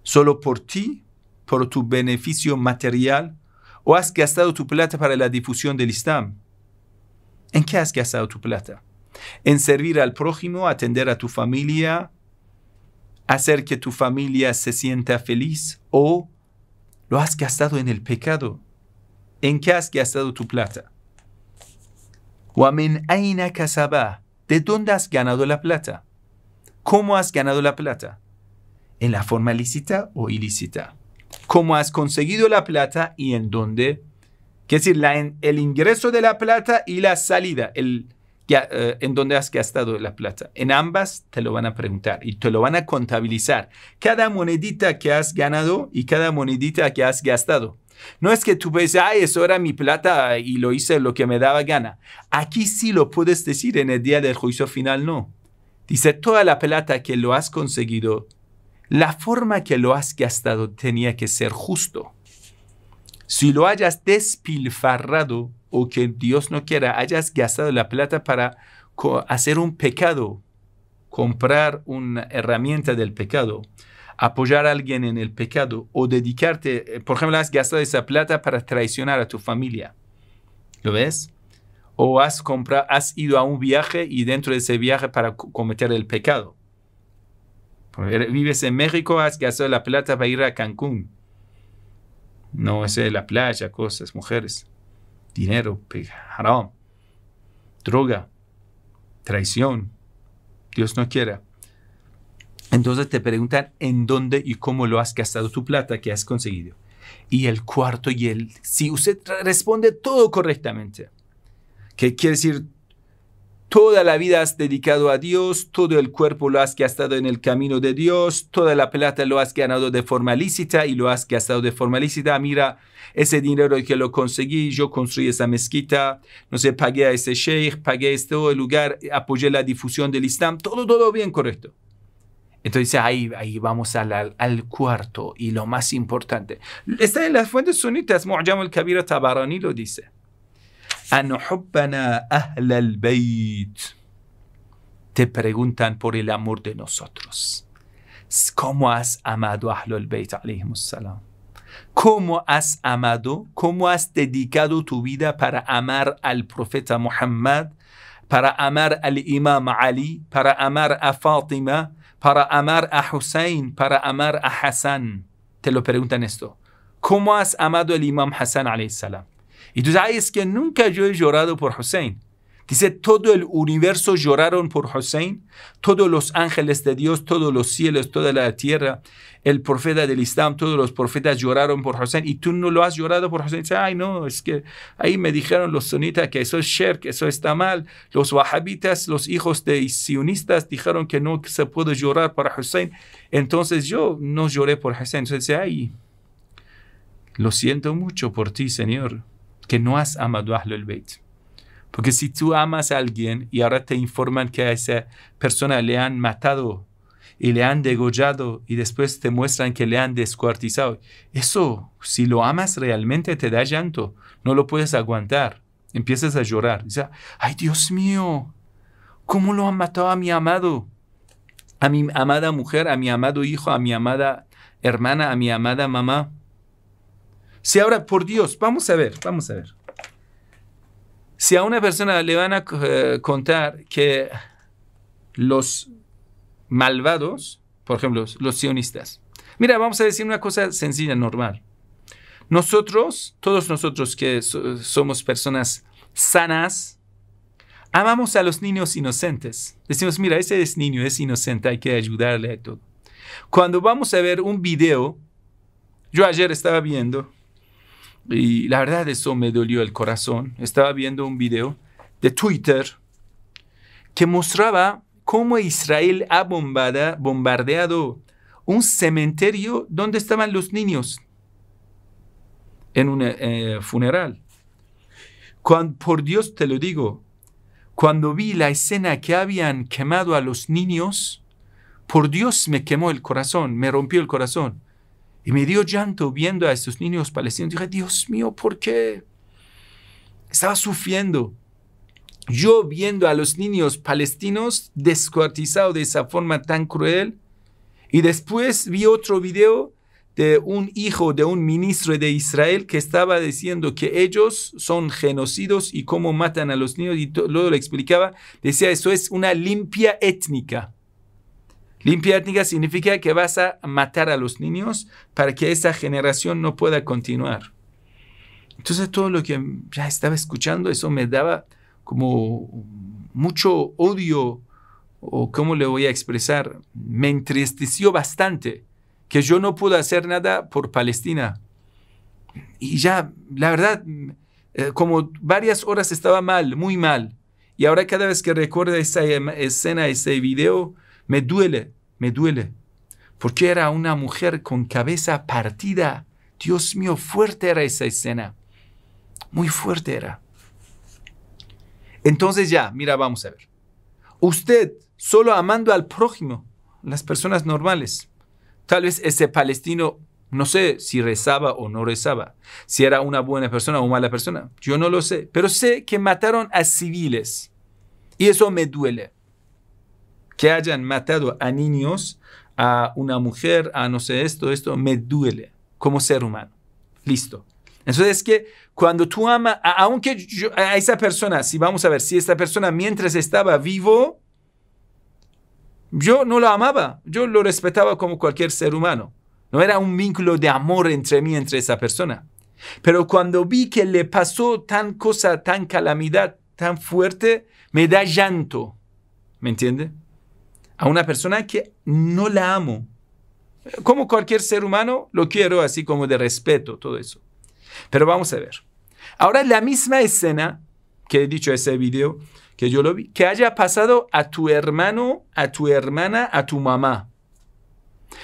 ¿Solo por ti? ¿Por tu beneficio material? ¿O has gastado tu plata para la difusión del Islam? ¿En qué has gastado tu plata? ¿En servir al prójimo, atender a tu familia, hacer que tu familia se sienta feliz o lo has gastado en el pecado. ¿En qué has gastado tu plata? ¿De dónde has ganado la plata? ¿Cómo has ganado la plata? ¿En la forma lícita o ilícita? ¿Cómo has conseguido la plata y en dónde? Es decir, la, el ingreso de la plata y la salida, el, eh, en dónde has gastado la plata. En ambas te lo van a preguntar y te lo van a contabilizar. Cada monedita que has ganado y cada monedita que has gastado. No es que tú penses, ay, eso era mi plata y lo hice lo que me daba gana. Aquí sí lo puedes decir, en el día del juicio final no. Dice, toda la plata que lo has conseguido, la forma que lo has gastado tenía que ser justo. Si lo hayas despilfarrado, o que Dios no quiera, hayas gastado la plata para hacer un pecado, comprar una herramienta del pecado, apoyar a alguien en el pecado o dedicarte, eh, por ejemplo, has gastado esa plata para traicionar a tu familia. ¿Lo ves? O has, comprado, has ido a un viaje y dentro de ese viaje para cometer el pecado. Eh, vives en México, has gastado la plata para ir a Cancún. No es eh, la playa, cosas, mujeres dinero, pues, haram, droga, traición, Dios no quiera. Entonces te preguntan en dónde y cómo lo has gastado tu plata que has conseguido. Y el cuarto y el si usted responde todo correctamente, ¿qué quiere decir Toda la vida has dedicado a Dios, todo el cuerpo lo has gastado en el camino de Dios, toda la plata lo has ganado de forma lícita y lo has gastado de forma lícita. Ah, mira, ese dinero que lo conseguí, yo construí esa mezquita, no sé, pagué a ese sheikh, pagué este lugar, apoyé la difusión del Islam, todo, todo bien correcto. Entonces ahí, ahí vamos al, cuarto y lo más importante. Está en las fuentes sunitas, Mu'jam al-Kabira Tabarani lo dice. أن حبنا أهل البيت Te preguntan por el amor de nosotros. ¿Cómo has amado a Ahlul Bayt salam? ¿Cómo has amado? ¿Cómo has dedicado tu vida para amar al profeta Muhammad? Para amar al Imam Ali? Para amar a Fátima? Para amar a Hussein? Para amar a Hassan? Te lo preguntan esto. ¿Cómo has amado al Imam Hassan salam? Y tú sabes que nunca yo he llorado por Hussein. Dice, todo el universo lloraron por Hussein, todos los ángeles de Dios, todos los cielos, toda la tierra, el profeta del Islam, todos los profetas lloraron por Hussein y tú no lo has llorado por Hussein. Dice, ay no, es que ahí me dijeron los sunitas que eso es shirk, eso está mal. Los wahhabitas, los hijos de sionistas dijeron que no se puede llorar por Hussein. Entonces yo no lloré por Hussein. Entonces dice, ay, lo siento mucho por ti, Señor que no has amado a Ahlul Bayt. Porque si tú amas a alguien y ahora te informan que a esa persona le han matado y le han degollado y después te muestran que le han descuartizado, eso, si lo amas realmente, te da llanto, no lo puedes aguantar, empiezas a llorar. Y dices, ay Dios mío, ¿cómo lo han matado a mi amado? A mi amada mujer, a mi amado hijo, a mi amada hermana, a mi amada mamá. Si ahora, por Dios, vamos a ver, vamos a ver. Si a una persona le van a eh, contar que los malvados, por ejemplo, los sionistas, mira, vamos a decir una cosa sencilla, normal. Nosotros, todos nosotros que somos personas sanas, amamos a los niños inocentes. Decimos, mira, ese niño, es inocente, hay que ayudarle a todo. Cuando vamos a ver un video, yo ayer estaba viendo y la verdad eso me dolió el corazón. Estaba viendo un video de Twitter que mostraba cómo Israel ha bombardeado un cementerio donde estaban los niños en un eh, funeral. por Dios te lo digo, cuando vi la escena que habían quemado a los niños, por Dios me quemó el corazón, me rompió el corazón. Y me dio llanto viendo a estos niños palestinos. Dije, Dios mío, ¿por qué? Estaba sufriendo. Yo viendo a los niños palestinos descuartizados de esa forma tan cruel. Y después vi otro video de un hijo de un ministro de Israel que estaba diciendo que ellos son genocidos y cómo matan a los niños. Y luego le explicaba. Decía, eso es una limpia étnica étnica significa que vas a matar a los niños para que esa generación no pueda continuar. Entonces todo lo que ya estaba escuchando, eso me daba como mucho odio, o cómo le voy a expresar, me entristeció bastante que yo no pude hacer nada por Palestina. Y ya, la verdad, eh, como varias horas estaba mal, muy mal. Y ahora cada vez que recuerdo esa em, escena, ese video, me duele, me duele. Porque era una mujer con cabeza partida. Dios mío, fuerte era esa escena. Muy fuerte era. Entonces ya, mira, vamos a ver. Usted, solo amando al prójimo, las personas normales. Tal vez ese palestino, no sé si rezaba o no rezaba, si era una buena persona o mala persona, yo no lo sé, pero sé que mataron a civiles. Y eso me duele que hayan matado a niños, a una mujer, a no sé esto, esto, me duele como ser humano. Listo. Entonces es que cuando tú amas, aunque a esa persona, si vamos a ver, si esta persona mientras estaba vivo, yo no la amaba, yo lo respetaba como cualquier ser humano. No era un vínculo de amor entre mí, entre esa persona. Pero cuando vi que le pasó tan cosa, tan calamidad, tan fuerte, me da llanto. ¿Me entiende? a una persona que no la amo. Como cualquier ser humano, lo quiero así como de respeto, todo eso. Pero vamos a ver. Ahora la misma escena que he dicho ese video, que yo lo vi, que haya pasado a tu hermano, a tu hermana, a tu mamá.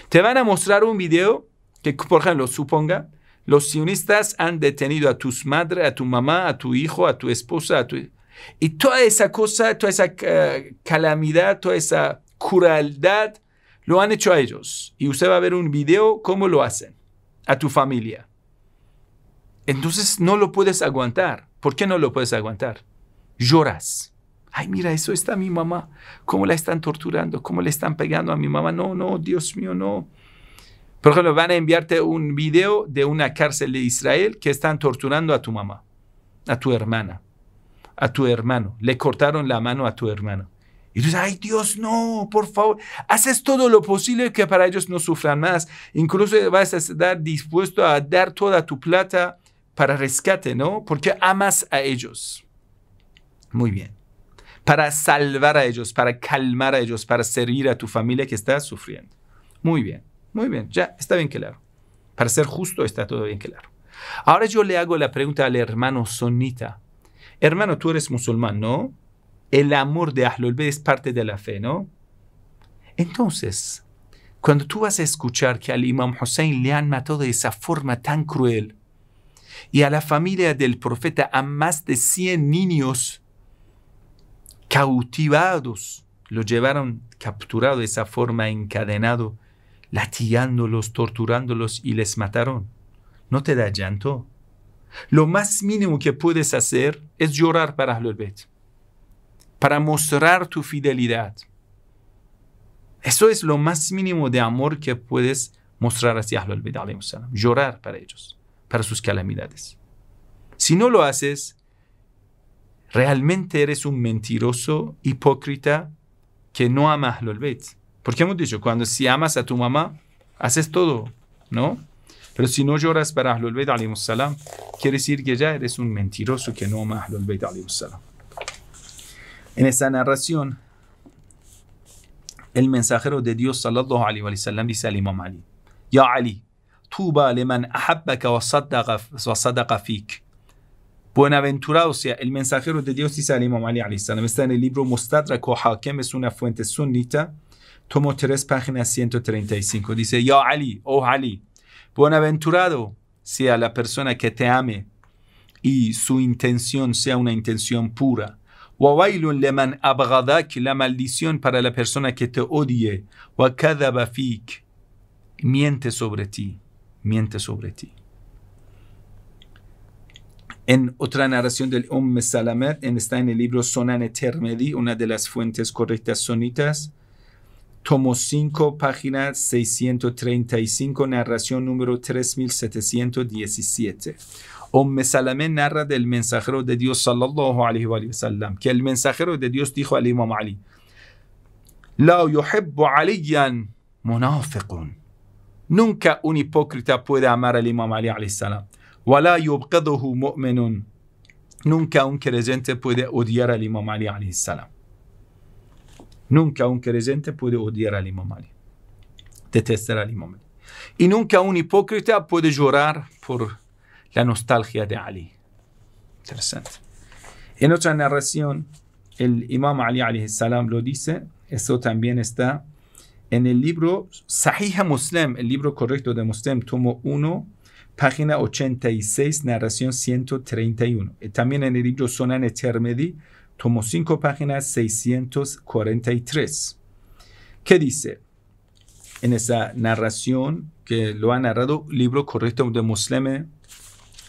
Te van a mostrar un video que, por ejemplo, suponga, los sionistas han detenido a tus madres, a tu mamá, a tu hijo, a tu esposa, a tu... Y toda esa cosa, toda esa eh, calamidad, toda esa crueldad lo han hecho a ellos. Y usted va a ver un video cómo lo hacen a tu familia. Entonces no lo puedes aguantar. ¿Por qué no lo puedes aguantar? Lloras. Ay, mira, eso está mi mamá. ¿Cómo la están torturando? ¿Cómo le están pegando a mi mamá? No, no, Dios mío, no. Por ejemplo, van a enviarte un video de una cárcel de Israel que están torturando a tu mamá, a tu hermana, a tu hermano. Le cortaron la mano a tu hermano. Y tú dices, ay Dios, no, por favor, haces todo lo posible que para ellos no sufran más. Incluso vas a estar dispuesto a dar toda tu plata para rescate, ¿no? Porque amas a ellos. Muy bien. Para salvar a ellos, para calmar a ellos, para servir a tu familia que está sufriendo. Muy bien, muy bien, ya está bien claro. Para ser justo está todo bien claro. Ahora yo le hago la pregunta al hermano sonita. Hermano, tú eres musulmán, ¿no? el amor de Ahlul es parte de la fe, ¿no? Entonces, cuando tú vas a escuchar que al Imam Hussein le han matado de esa forma tan cruel y a la familia del profeta a más de 100 niños cautivados, lo llevaron capturado de esa forma, encadenado, latiándolos, torturándolos y les mataron. ¿No te da llanto? Lo más mínimo que puedes hacer es llorar para Ahlul Bayt para mostrar tu fidelidad. Eso es lo más mínimo de amor que puedes mostrar hacia Ahlul Bayt llorar para ellos, para sus calamidades. Si no lo haces, realmente eres un mentiroso, hipócrita, que no ama a Ahlul Bayt. Porque hemos dicho, cuando si amas a tu mamá, haces todo, ¿no? Pero si no lloras para Ahlul Bayt, quiere decir que ya eres un mentiroso que no ama a Ahlul Bayt, en esta narración, el mensajero de Dios sallallahu alaihi sallam, dice al Imam Ali: Ya Ali, tuba aleman ahabbaka wa sadaqa fik. Buenaventurado sea el mensajero de Dios dice al Imam Ali alayhi Está en el libro Mustadrak o Hakem, es una fuente sunnita, tomo 3, página 135. Dice: Ya Ali, oh Ali, buenaventurado sea la persona que te ame y su intención sea una intención pura la maldición para la persona que te odie. Miente sobre ti. Miente sobre ti. En otra narración del Om umm Mesalamet, está en el libro Sonan Termedi, una de las fuentes correctas sonitas, tomo 5, página 635, narración número 3717. Umm Salame narra del mensajero de Dios sallallahu alaihi wasallam que el mensajero de Dios dijo al Imam Ali, La yuhibbu aliyan munafiqun. Nunca un hipócrita puede amar al Imam Ali alaihi salam. ولا يبغضه مؤمن Nunca un creyente puede odiar al Imam Ali alaihi salam. Nunca un creyente puede odiar al Imam Ali. Detestar al Imam Ali. Y nunca un hipócrita puede llorar por la nostalgia de Ali. Interesante. En otra narración, el imam Ali salam lo dice, Eso también está en el libro Sahih Muslim, el libro correcto de Muslim, tomo 1, página 86, narración 131. y eh, También en el libro Sonan Termedi, tomo 5, página 643. ¿Qué dice? En esa narración que lo ha narrado, libro correcto de Muslim, eh,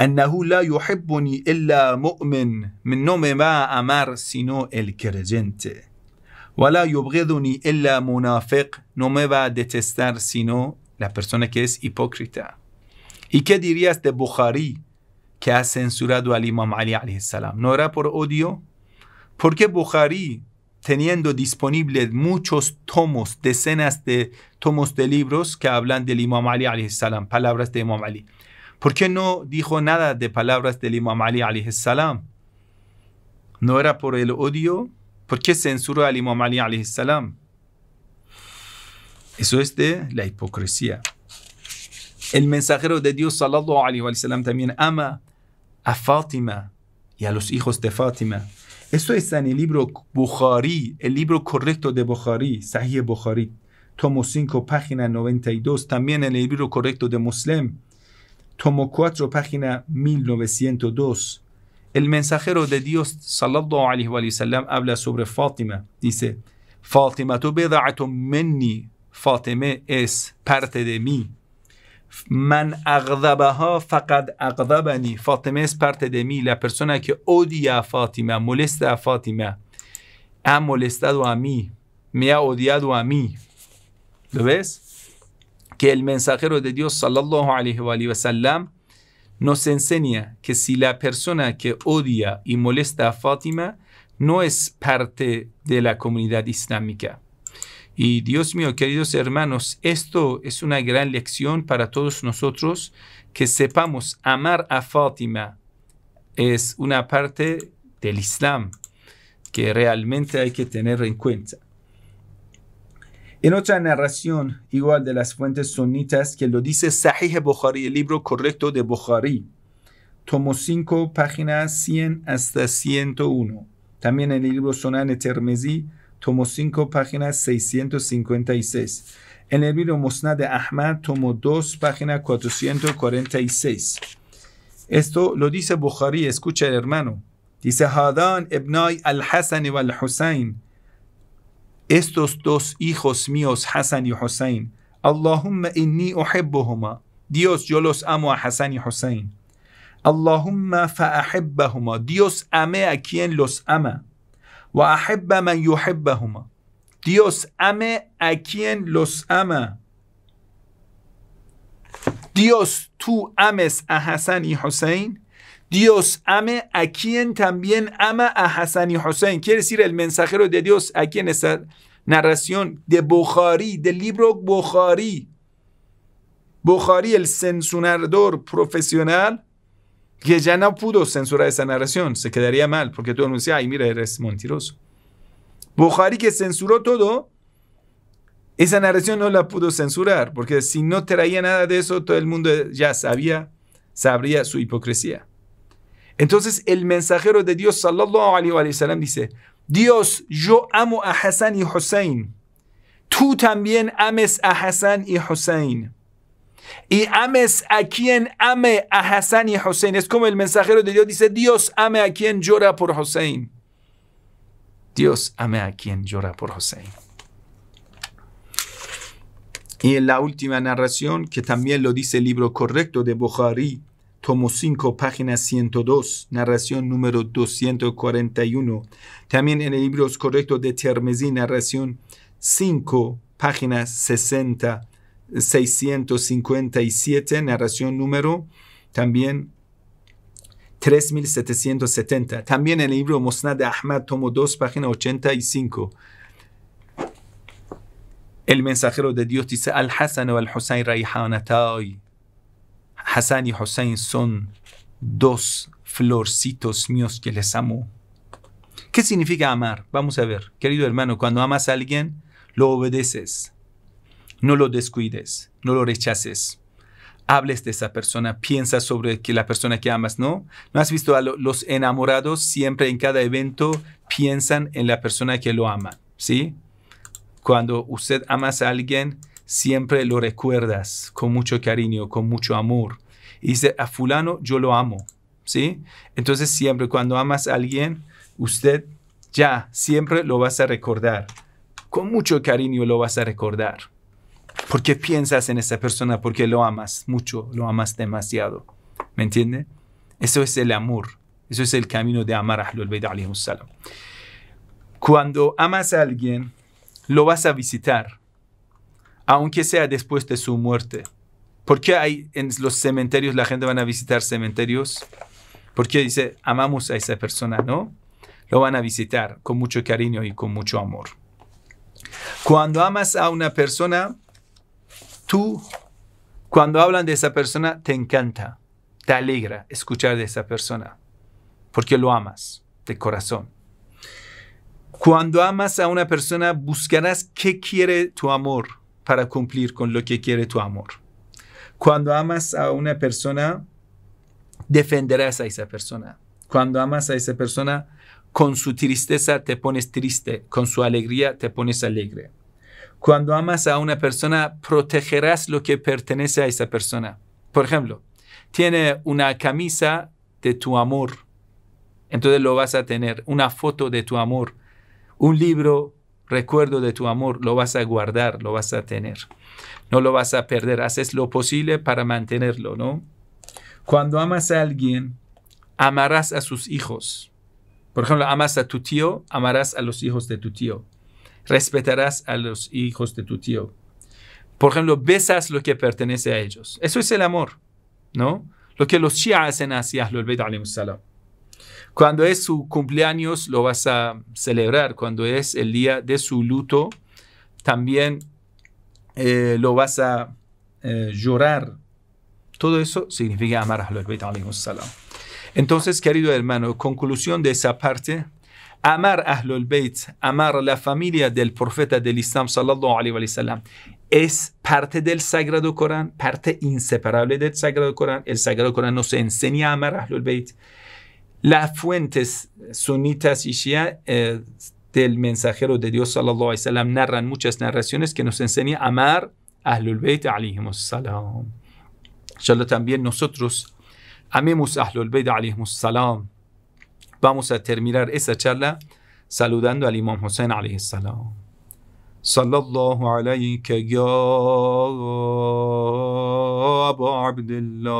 أنه لا يحبني إلا مؤمن no me va a amar sino el creyente ولا يبغضني إلا منافق no me va a detestar sino la persona que es hipócrita ¿y qué dirías de Bukhari que ha censurado al Imam Ali alayhi salam? ¿no era por odio? ¿por qué Bukhari teniendo disponibles muchos tomos, decenas de tomos de libros que hablan del Imam Ali alayhi salam, palabras de Imam Ali ¿Por qué no dijo nada de palabras del Imam Ali ¿No era por el odio? ¿Por qué censuró al Imam Ali Eso es de la hipocresía. El mensajero de Dios sallallahu también ama a Fátima y a los hijos de Fátima. Eso está en el libro Bukhari, el libro correcto de Bukhari, Sahih Bukhari, tomo 5, página 92, también en el libro correcto de Muslim, توم 4 پخینه 1902 المنسخه رو ده دیو صلی الله علیه و علیه وسلم اولا سبر فاطمه دیسه فاطمه تو بداعتو منی فاطمه از پرتدمی. من اغذبه ها فقد اغذبنی فاطمه از پرده دیمی که اودیه فاطمه ملسته فاطمه ام ملسته دو امی میه اودیه دو امی دوست؟ que el mensajero de Dios sallallahu alaihi wa sallam nos enseña que si la persona que odia y molesta a Fátima no es parte de la comunidad islámica. Y Dios mío, queridos hermanos, esto es una gran lección para todos nosotros, que sepamos amar a Fátima es una parte del Islam que realmente hay que tener en cuenta. En otra narración, igual de las fuentes sunitas, que lo dice Sahih Bukhari, el libro correcto de Bukhari, tomo 5, páginas 100 hasta 101. También el libro Sonan Termezi, tomo 5, páginas 656. En el libro Musnad de Ahmad, tomo 2, página 446. Esto lo dice Bukhari, escucha hermano. Dice Hadan ibn al-Hasan al husayn استوس دوس ایخوس میوس حسن ی حسین اللهم اینی احبهما دیوس جلوس اما حسن ی حسین اللهم فا احبهما دیوس اما اکین لس اما و احب من یحبهما دیوس اما اکین لس اما دیوس تو امس احسن حسین Dios ame a quien también ama a Hassan y Hussein. Quiere decir el mensajero de Dios aquí en esta narración de Bukhari, del libro Bukhari. Bukhari, el censurador profesional, que ya no pudo censurar esa narración, se quedaría mal, porque tú decía, ay, mira, eres mentiroso. Bukhari que censuró todo, esa narración no la pudo censurar, porque si no traía nada de eso, todo el mundo ya sabía, sabría su hipocresía. Entonces el mensajero de Dios, sallallahu alaihi sallam, dice, Dios, yo amo a Hassan y Hussein. Tú también ames a Hassan y Hussein. Y ames a quien ame a Hassan y Hussein. Es como el mensajero de Dios dice, Dios ame a quien llora por Hussein. Dios ame a quien llora por Hussein. Y en la última narración, que también lo dice el libro correcto de Bukhari, tomo 5, página 102, narración número 241. También en el libro correcto de Termesí, narración 5, página 60, 657, narración número también 3770. También en el libro de Ahmad, tomo 2, página 85. El mensajero de Dios dice, Al-Hasan o Al-Husayn Raihanatay. Hassan y Hossein son dos florcitos míos que les amo. ¿Qué significa amar? Vamos a ver, querido hermano, cuando amas a alguien, lo obedeces, no lo descuides, no lo rechaces. Hables de esa persona, Piensas sobre que la persona que amas, ¿no? ¿No has visto a los enamorados siempre en cada evento piensan en la persona que lo ama, ¿sí? Cuando usted amas a alguien, siempre lo recuerdas con mucho cariño, con mucho amor. Y dice, a fulano yo lo amo, ¿sí? Entonces siempre cuando amas a alguien, usted ya siempre lo vas a recordar. Con mucho cariño lo vas a recordar. Porque piensas en esa persona, porque lo amas mucho, lo amas demasiado. ¿Me entiende? Eso es el amor. Eso es el camino de amar a Ahlul Bayt Cuando amas a alguien, lo vas a visitar aunque sea después de su muerte. ¿Por qué hay en los cementerios, la gente van a visitar cementerios? Porque dice, amamos a esa persona, ¿no? Lo van a visitar con mucho cariño y con mucho amor. Cuando amas a una persona, tú, cuando hablan de esa persona, te encanta, te alegra escuchar de esa persona, porque lo amas de corazón. Cuando amas a una persona, buscarás qué quiere tu amor para cumplir con lo que quiere tu amor. Cuando amas a una persona, defenderás a esa persona. Cuando amas a esa persona, con su tristeza te pones triste, con su alegría te pones alegre. Cuando amas a una persona, protegerás lo que pertenece a esa persona. Por ejemplo, tiene una camisa de tu amor, entonces lo vas a tener, una foto de tu amor, un libro recuerdo de tu amor, lo vas a guardar, lo vas a tener. No lo vas a perder, haces lo posible para mantenerlo, ¿no? Cuando amas a alguien, amarás a sus hijos. Por ejemplo, amas a tu tío, amarás a los hijos de tu tío. Respetarás a los hijos de tu tío. Por ejemplo, besas lo que pertenece a ellos. Eso es el amor, ¿no? Lo que los shia hacen hacia Ahlul Bayt, salam. Cuando es su cumpleaños, lo vas a celebrar. Cuando es el día de su luto, también eh, lo vas a eh, llorar. Todo eso significa amar a Ahlul Bayt Entonces, querido hermano, conclusión de esa parte, amar a Ahlul Bayt, amar a la familia del profeta del Islam sallallahu es parte del Sagrado Corán, parte inseparable del Sagrado Corán. El Sagrado Corán nos enseña a amar a Ahlul Bayt. Las fuentes sunitas y shia eh, del mensajero de Dios sallallahu alaihi narran muchas narraciones que nos enseña a amar a Ahlul Bayt alaihimus salam. Inshallah también nosotros amemos a Ahlul Bayt alayhi salam. Vamos a terminar esa charla saludando al Imam Hussein alayhi salam. sallallahu aleyke ya Abu Abdillah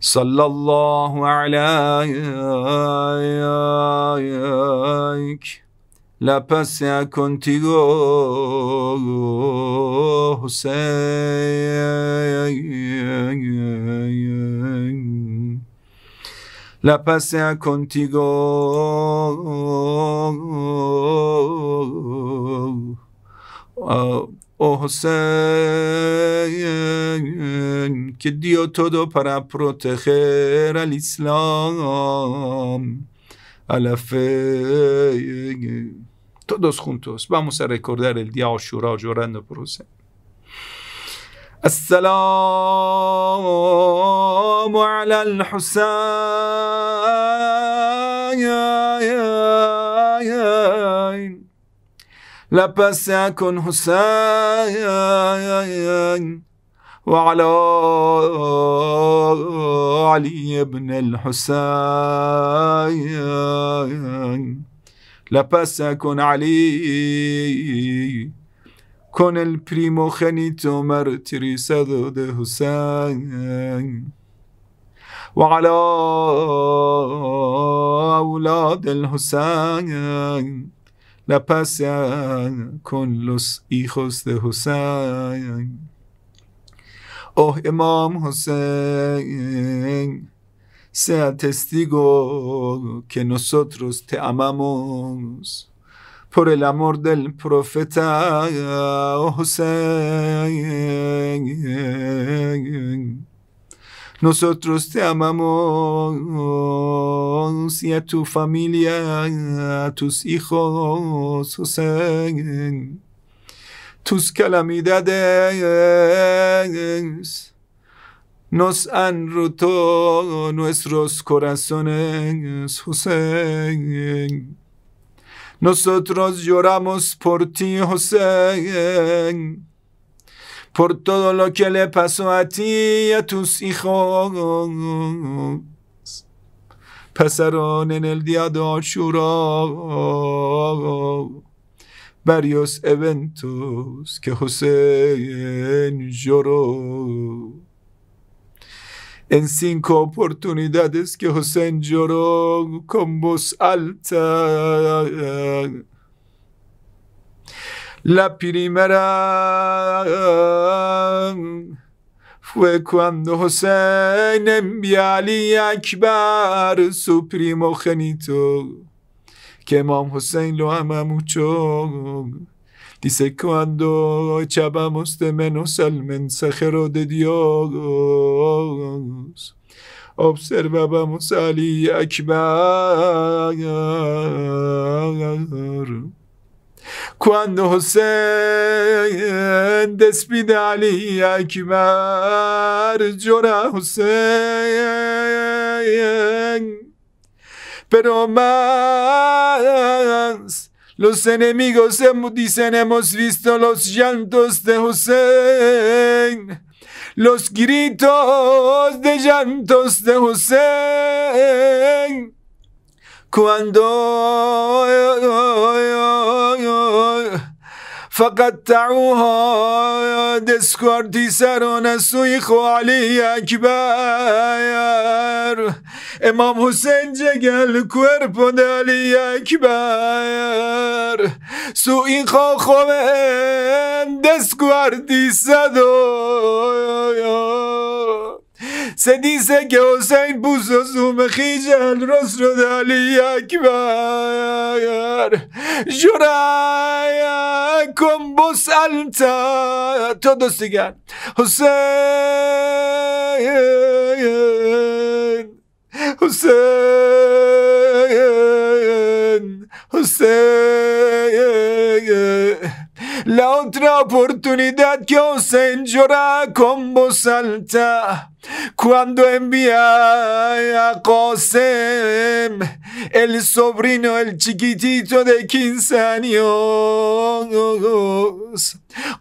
sallallahu aleyke la pasea contigo Hussein La paz sea contigo. Oh, oh, José que dio todo para proteger al Islam, a la fe. Todos juntos vamos a recordar el día Ashura llorando por José. السلام على الحسين لبس يكن حسين وعلى علي بن الحسين لبس يكن علي con el primogénito martirizado de Hussein awla del Husayn, la paz con los hijos de Husayn. Oh Imam Hussein, sea testigo que nosotros te amamos por el amor del profeta José. Nosotros te amamos y a tu familia, a tus hijos, josé, Tus calamidades nos han roto nuestros corazones, José. Nosotros lloramos por ti, José, por todo lo que le pasó a ti y a tus hijos. Pasaron en el día de Ashura varios eventos que José lloró. en cinco oportunidades que José lloró con voz alta. La primera fue cuando José envió a Ali Akbar, su primogénito, que Imam José lo ama mucho. Dice cuando echábamos de menos al mensajero de Dios, observábamos a Ali Akbar. Cuando Hussein despide a Ali Akbar, llora Hussein, pero más Los enemigos dicen hemos visto los llantos de José, Los gritos de llantos de José, Cuando... فقطعوها دی از سوی خوالی اکبر امام حسین جگل کور علی اکبر سویخ دی سران سدیسه که حسین بوس و زوم خیجل رس رو دلی اکبر جرعه کن بس التا تو دوستگر حسین حسین حسین La otra oportunidad que os llorar con voz alta cuando envía a Cosem, el sobrino, el chiquitito de 15 años.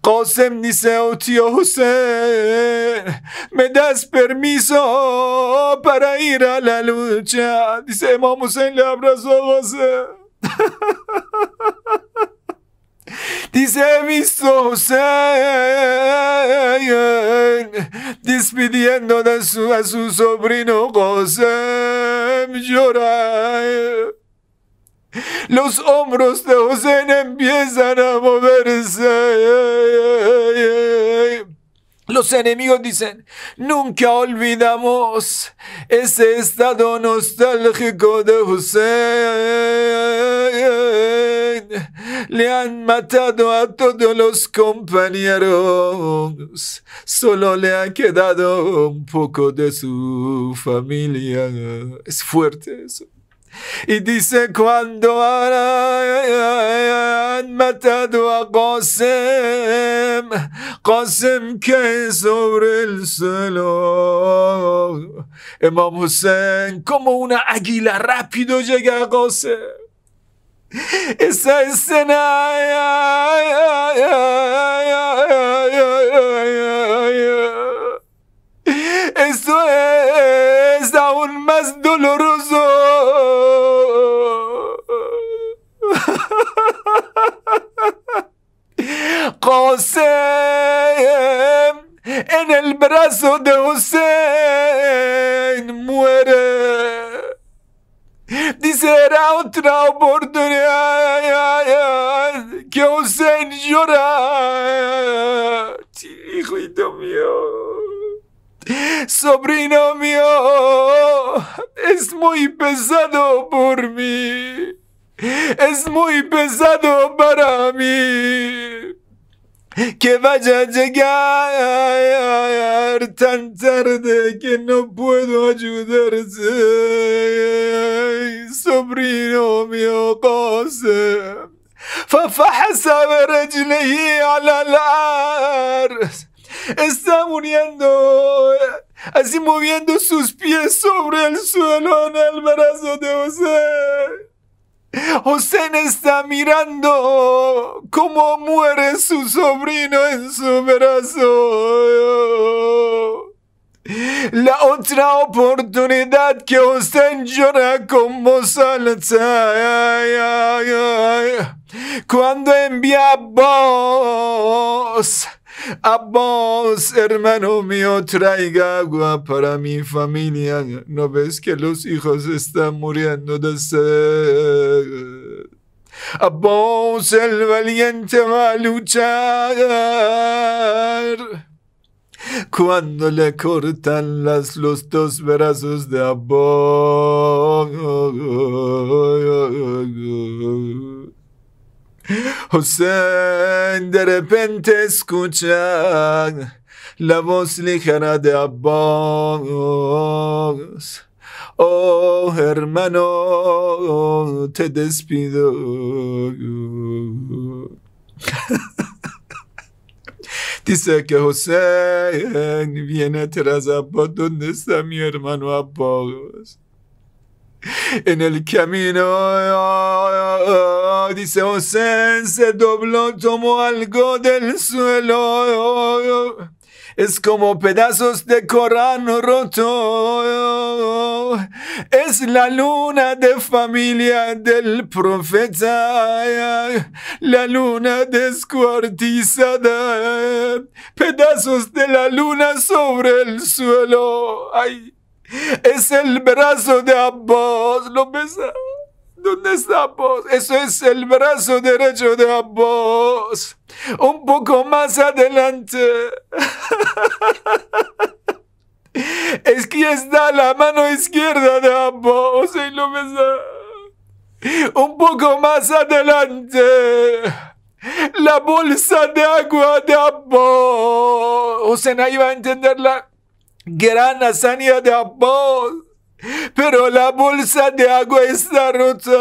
José dice, oh tío José, ¿me das permiso para ir a la lucha? Dice, vamos en el abrazo José. Dice, he visto José despidiendo su, a su sobrino José llorar. Los hombros de José empiezan a moverse. Los enemigos dicen, nunca olvidamos ese estado nostálgico de José le han matado a todos los compañeros. Solo le ha quedado un poco de su familia. Es fuerte eso. Y dice, cuando han matado a Qasim que cae sobre el suelo. Imam Hussein, como una águila, rápido llega a Sensenaya vaya a llegar tan tarde que no puedo ayudarse. sobrino mío Fafaja ففحسب leí al الارض está muriendo, así moviendo sus pies sobre el suelo en el brazo de usted. Usted está mirando cómo muere su sobrino en su brazo. La otra oportunidad que usted llora como salsa. Cuando envía voz vos, hermano mío, traiga agua para mi familia. ¿No ves que los hijos están muriendo de sed? vos, el valiente va a luchar. Cuando le cortan las, los dos brazos de Abbas. José, de repente escucha la voz ligera de abogos. Oh hermano, te despido. Dice que José viene tras Abbas. ¿Dónde está mi hermano abogos? En el camino dice Osen se dobló, tomó algo del suelo. Es como pedazos de Corán roto. Es la luna de familia del profeta. La luna descuartizada. Pedazos de la luna sobre el suelo. Ay, es el brazo de Abbas. Lo besa. ¿Dónde está Abbas? Eso es el brazo derecho de Abbas. Un poco más adelante. Es que está la mano izquierda de Abbas lo Un poco más adelante. La bolsa de agua de Abbas. Usted ahí va a entender la gran hazaña de Abbas pero la bolsa de agua está rota.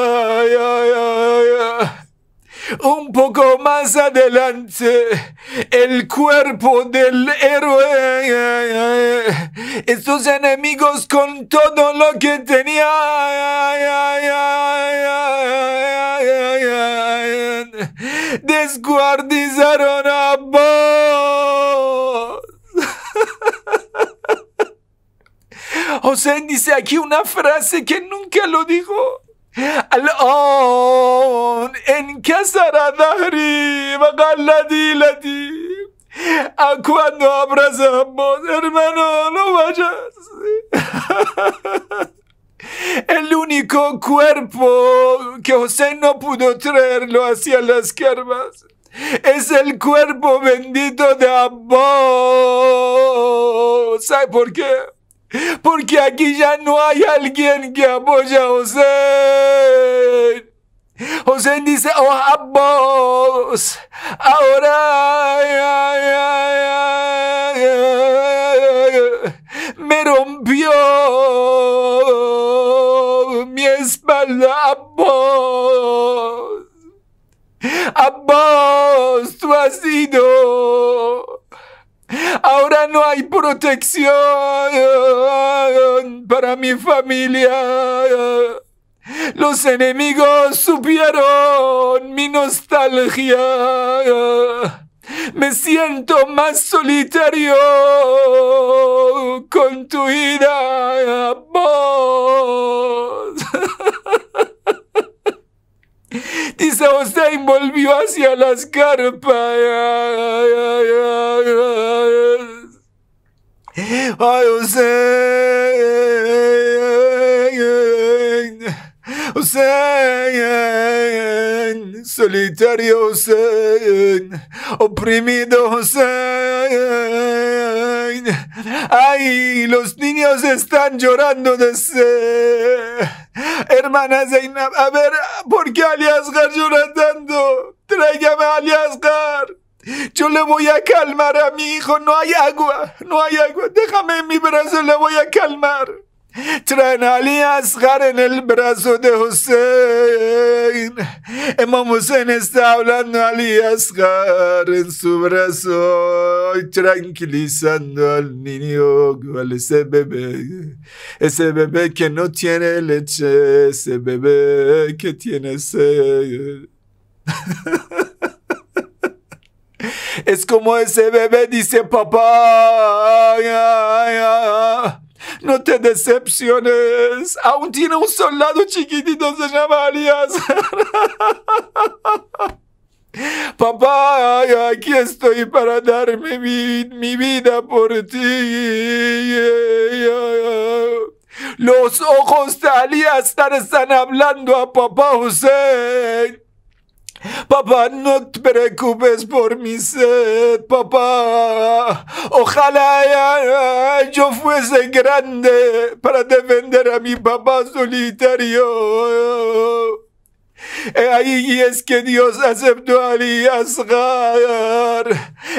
un poco más adelante, el cuerpo del héroe, estos enemigos con todo lo que tenía. Desguardizaron a Bob. José dice aquí una frase que nunca lo dijo. Al-on الآن ba-ga-la-di-la-di A cuando abrazamos, hermano, no vayas. El único cuerpo que José no pudo traerlo hacia las carvas es el cuerpo bendito de Abba. ¿Sabe por qué? Porque aquí ya no hay alguien que apoya a José. José dice, oh vos. ahora me rompió mi espalda, A vos tú has sido Ahora no hay protección para mi familia. Los enemigos supieron mi nostalgia. Me siento más solitario con tu ira, vos. Dice y volvió hacia las carpas. Ay, usted. Hussein, solitario Hussein, oprimido Hussein. Ay, los niños están llorando de sed. Hermana Zainab, a ver, ¿por qué Aliasgar llora tanto? Tráigame a Ali Yo le voy a calmar a mi hijo, no hay agua, no hay agua, déjame en mi brazo, le voy a calmar. Ali Asghar en el brazo de Hussein. Imam Hussein está hablando a Ali en su brazo tranquilizando al niño, al ese bebé, ese bebé que no tiene leche, ese bebé que tiene sed. es como ese bebé dice papá. No te decepciones. Aún tiene un soldado chiquitito, se llama Alias. Papá, aquí estoy para darme mi, vida por ti. Los ojos de Alias están hablando a papá José. Papá, no te preocupes por mi sed, papá. Ojalá eh, yo fuese grande para defender a mi papá solitario. Y es que Dios aceptó a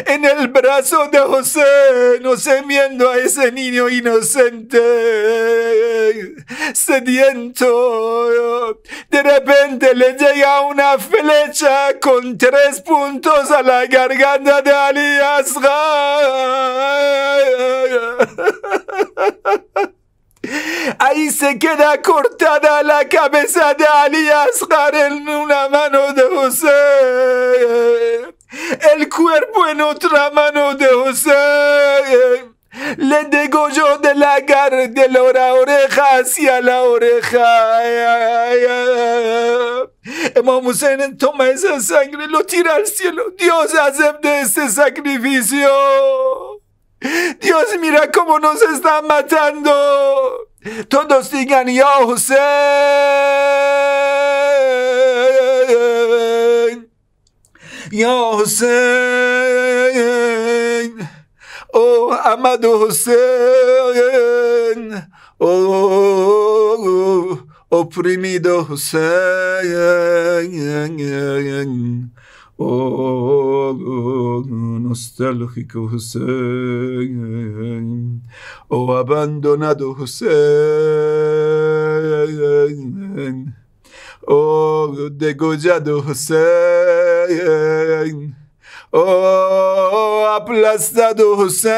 en el brazo de José, no sé, viendo a ese niño inocente, sediento. De repente le llega una flecha con tres puntos a la garganta de Ali Ahí se queda cortada la cabeza de Ali Asghar en una mano de José. El cuerpo en otra mano de José. Le degolló de la gar de la oreja hacia la oreja. Imam Hussein toma esa sangre, lo tira al cielo. Dios acepte de este sacrificio. Dios mira cómo nos están matando. Todos digan, yo, Hussein. Yo, Hussein. Oh, amado Hussein. Oh, oprimido Hussein. oh, nostálgico Hussein, oh abandonado Hussein, oh degollado Hussein, oh aplastado Hussein,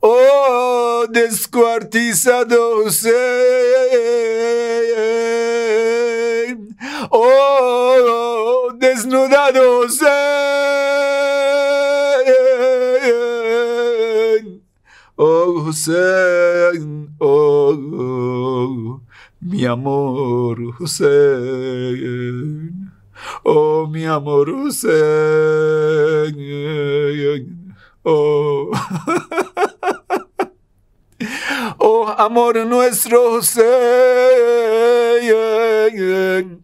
oh descuartizado Hussein. oh, desnudados en, oh Hussein, oh, mi amor Hussein, oh mi amor Hussein, oh. Oh, amor nuestro, Hussein.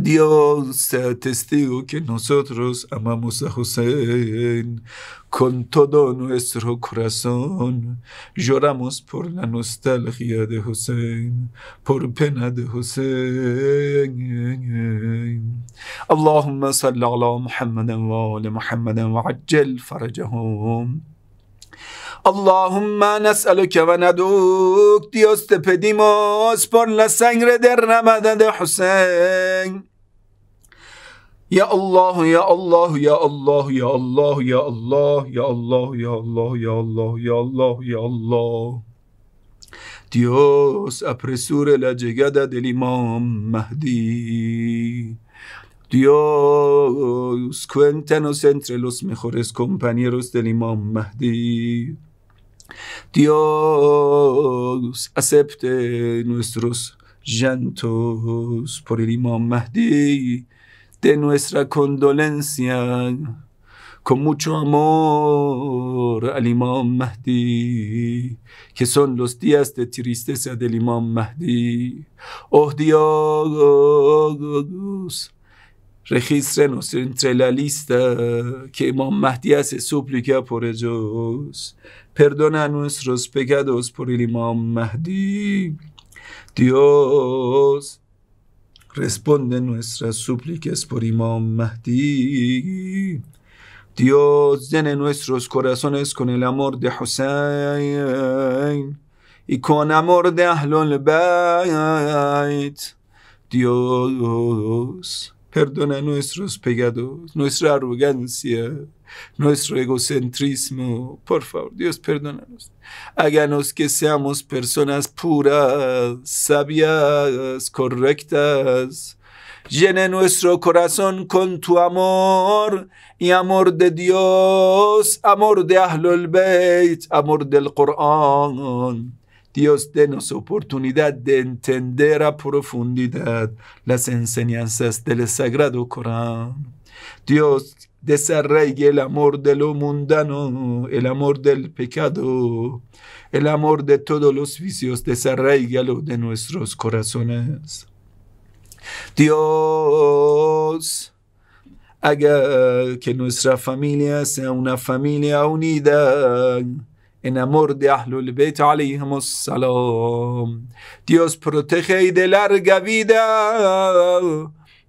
Dios testigo que nosotros amamos a Hussein con todo nuestro corazón. Lloramos por la nostalgia de Hussein, por pena de Hussein. Allahumma salli ala Muhammad wa ala Muhammad wa ajjal farajahum. اللهم من اسالو که و ندوک دیست پدیم از پر در نمدن ده حسین یا الله یا الله یا الله یا الله یا الله یا الله یا الله یا الله یا الله یا الله دیوس اپرسور لجگد دل امام مهدی دیوس کوئنتنوس سنتر لوس میخورس کمپانیروس دل امام مهدی Dios acepte nuestros llantos por el Imam Mahdi, de nuestra condolencia, con mucho amor al Imam Mahdi, que son los días de tristeza del Imam Mahdi. Oh Dios, regístrenos entre la lista que Imam Mahdi hace suplica por ellos perdona nuestros pecados por el Imam Mahdi. Dios, responde nuestras súplicas por Imam Mahdi. Dios, llene nuestros corazones con el amor de josé y con amor de Ahlul Bayt. Dios, Perdona nuestros pecados, nuestra arrogancia, nuestro egocentrismo. Por favor, Dios, perdónanos. Háganos que seamos personas puras, sabias, correctas. Llene nuestro corazón con tu amor y amor de Dios, amor de Ahlul Bayt, amor del Corán. Dios denos oportunidad de entender a profundidad las enseñanzas del Sagrado Corán. Dios desarraigue el amor de lo mundano, el amor del pecado, el amor de todos los vicios, desarraigalo de nuestros corazones. Dios, haga que nuestra familia sea una familia unida en amor de Ahlul البيت alayhim salam. Dios protege y de larga vida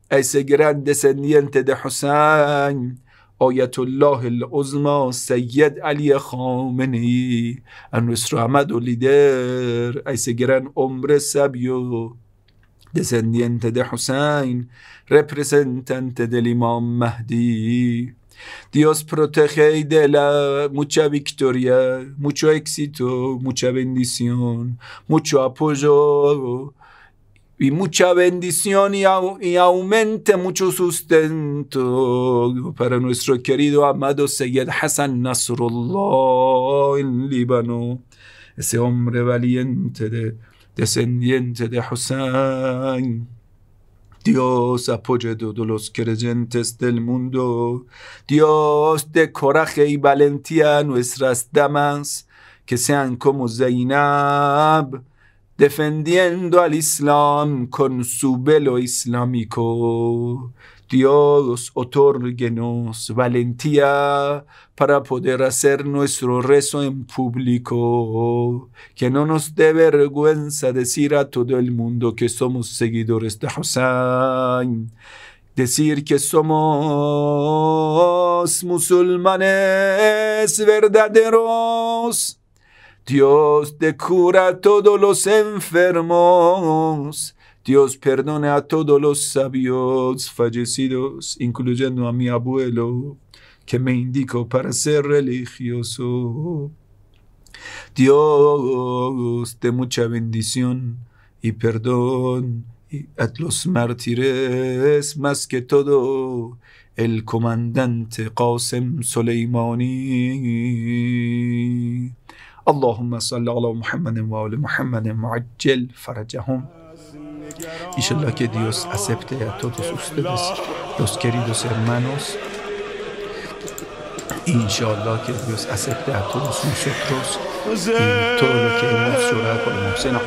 a ese gran آیت الله العظما سید علی خامنی ان رسرو و لیدر ایسه گران عمر سبیو دسندینت ده حسین رپرزنتنت امام مهدی Dios protege y de la mucha victoria, mucho éxito, mucha bendición, mucho apoyo y mucha bendición y, aumente mucho sustento para nuestro querido amado sayyid Hassan Nasrullah en Líbano, ese hombre valiente descendiente de Hussein. Dios apoye todos los creyentes del mundo. Dios de coraje y valentía a nuestras damas, que sean como Zainab, defendiendo al Islam con su velo islámico. Dios, otorguenos valentía para poder hacer nuestro rezo en público, que no nos dé vergüenza decir a todo el mundo que somos seguidores de Hussein, decir que somos musulmanes verdaderos. Dios te cura a todos los enfermos. Dios perdone a todos los sabios fallecidos, incluyendo a mi abuelo, que me indicó para ser religioso. Dios de mucha bendición y perdón y a los mártires, más que todo el comandante Qasem Soleimani. salli ala Muhammad wa ala Inshallah que Dios acepte a todos ustedes, los queridos hermanos. Inshallah que Dios acepte a todos nosotros y todo lo que hemos llorado por el Hussein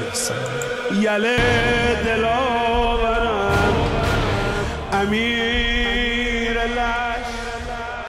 Amén.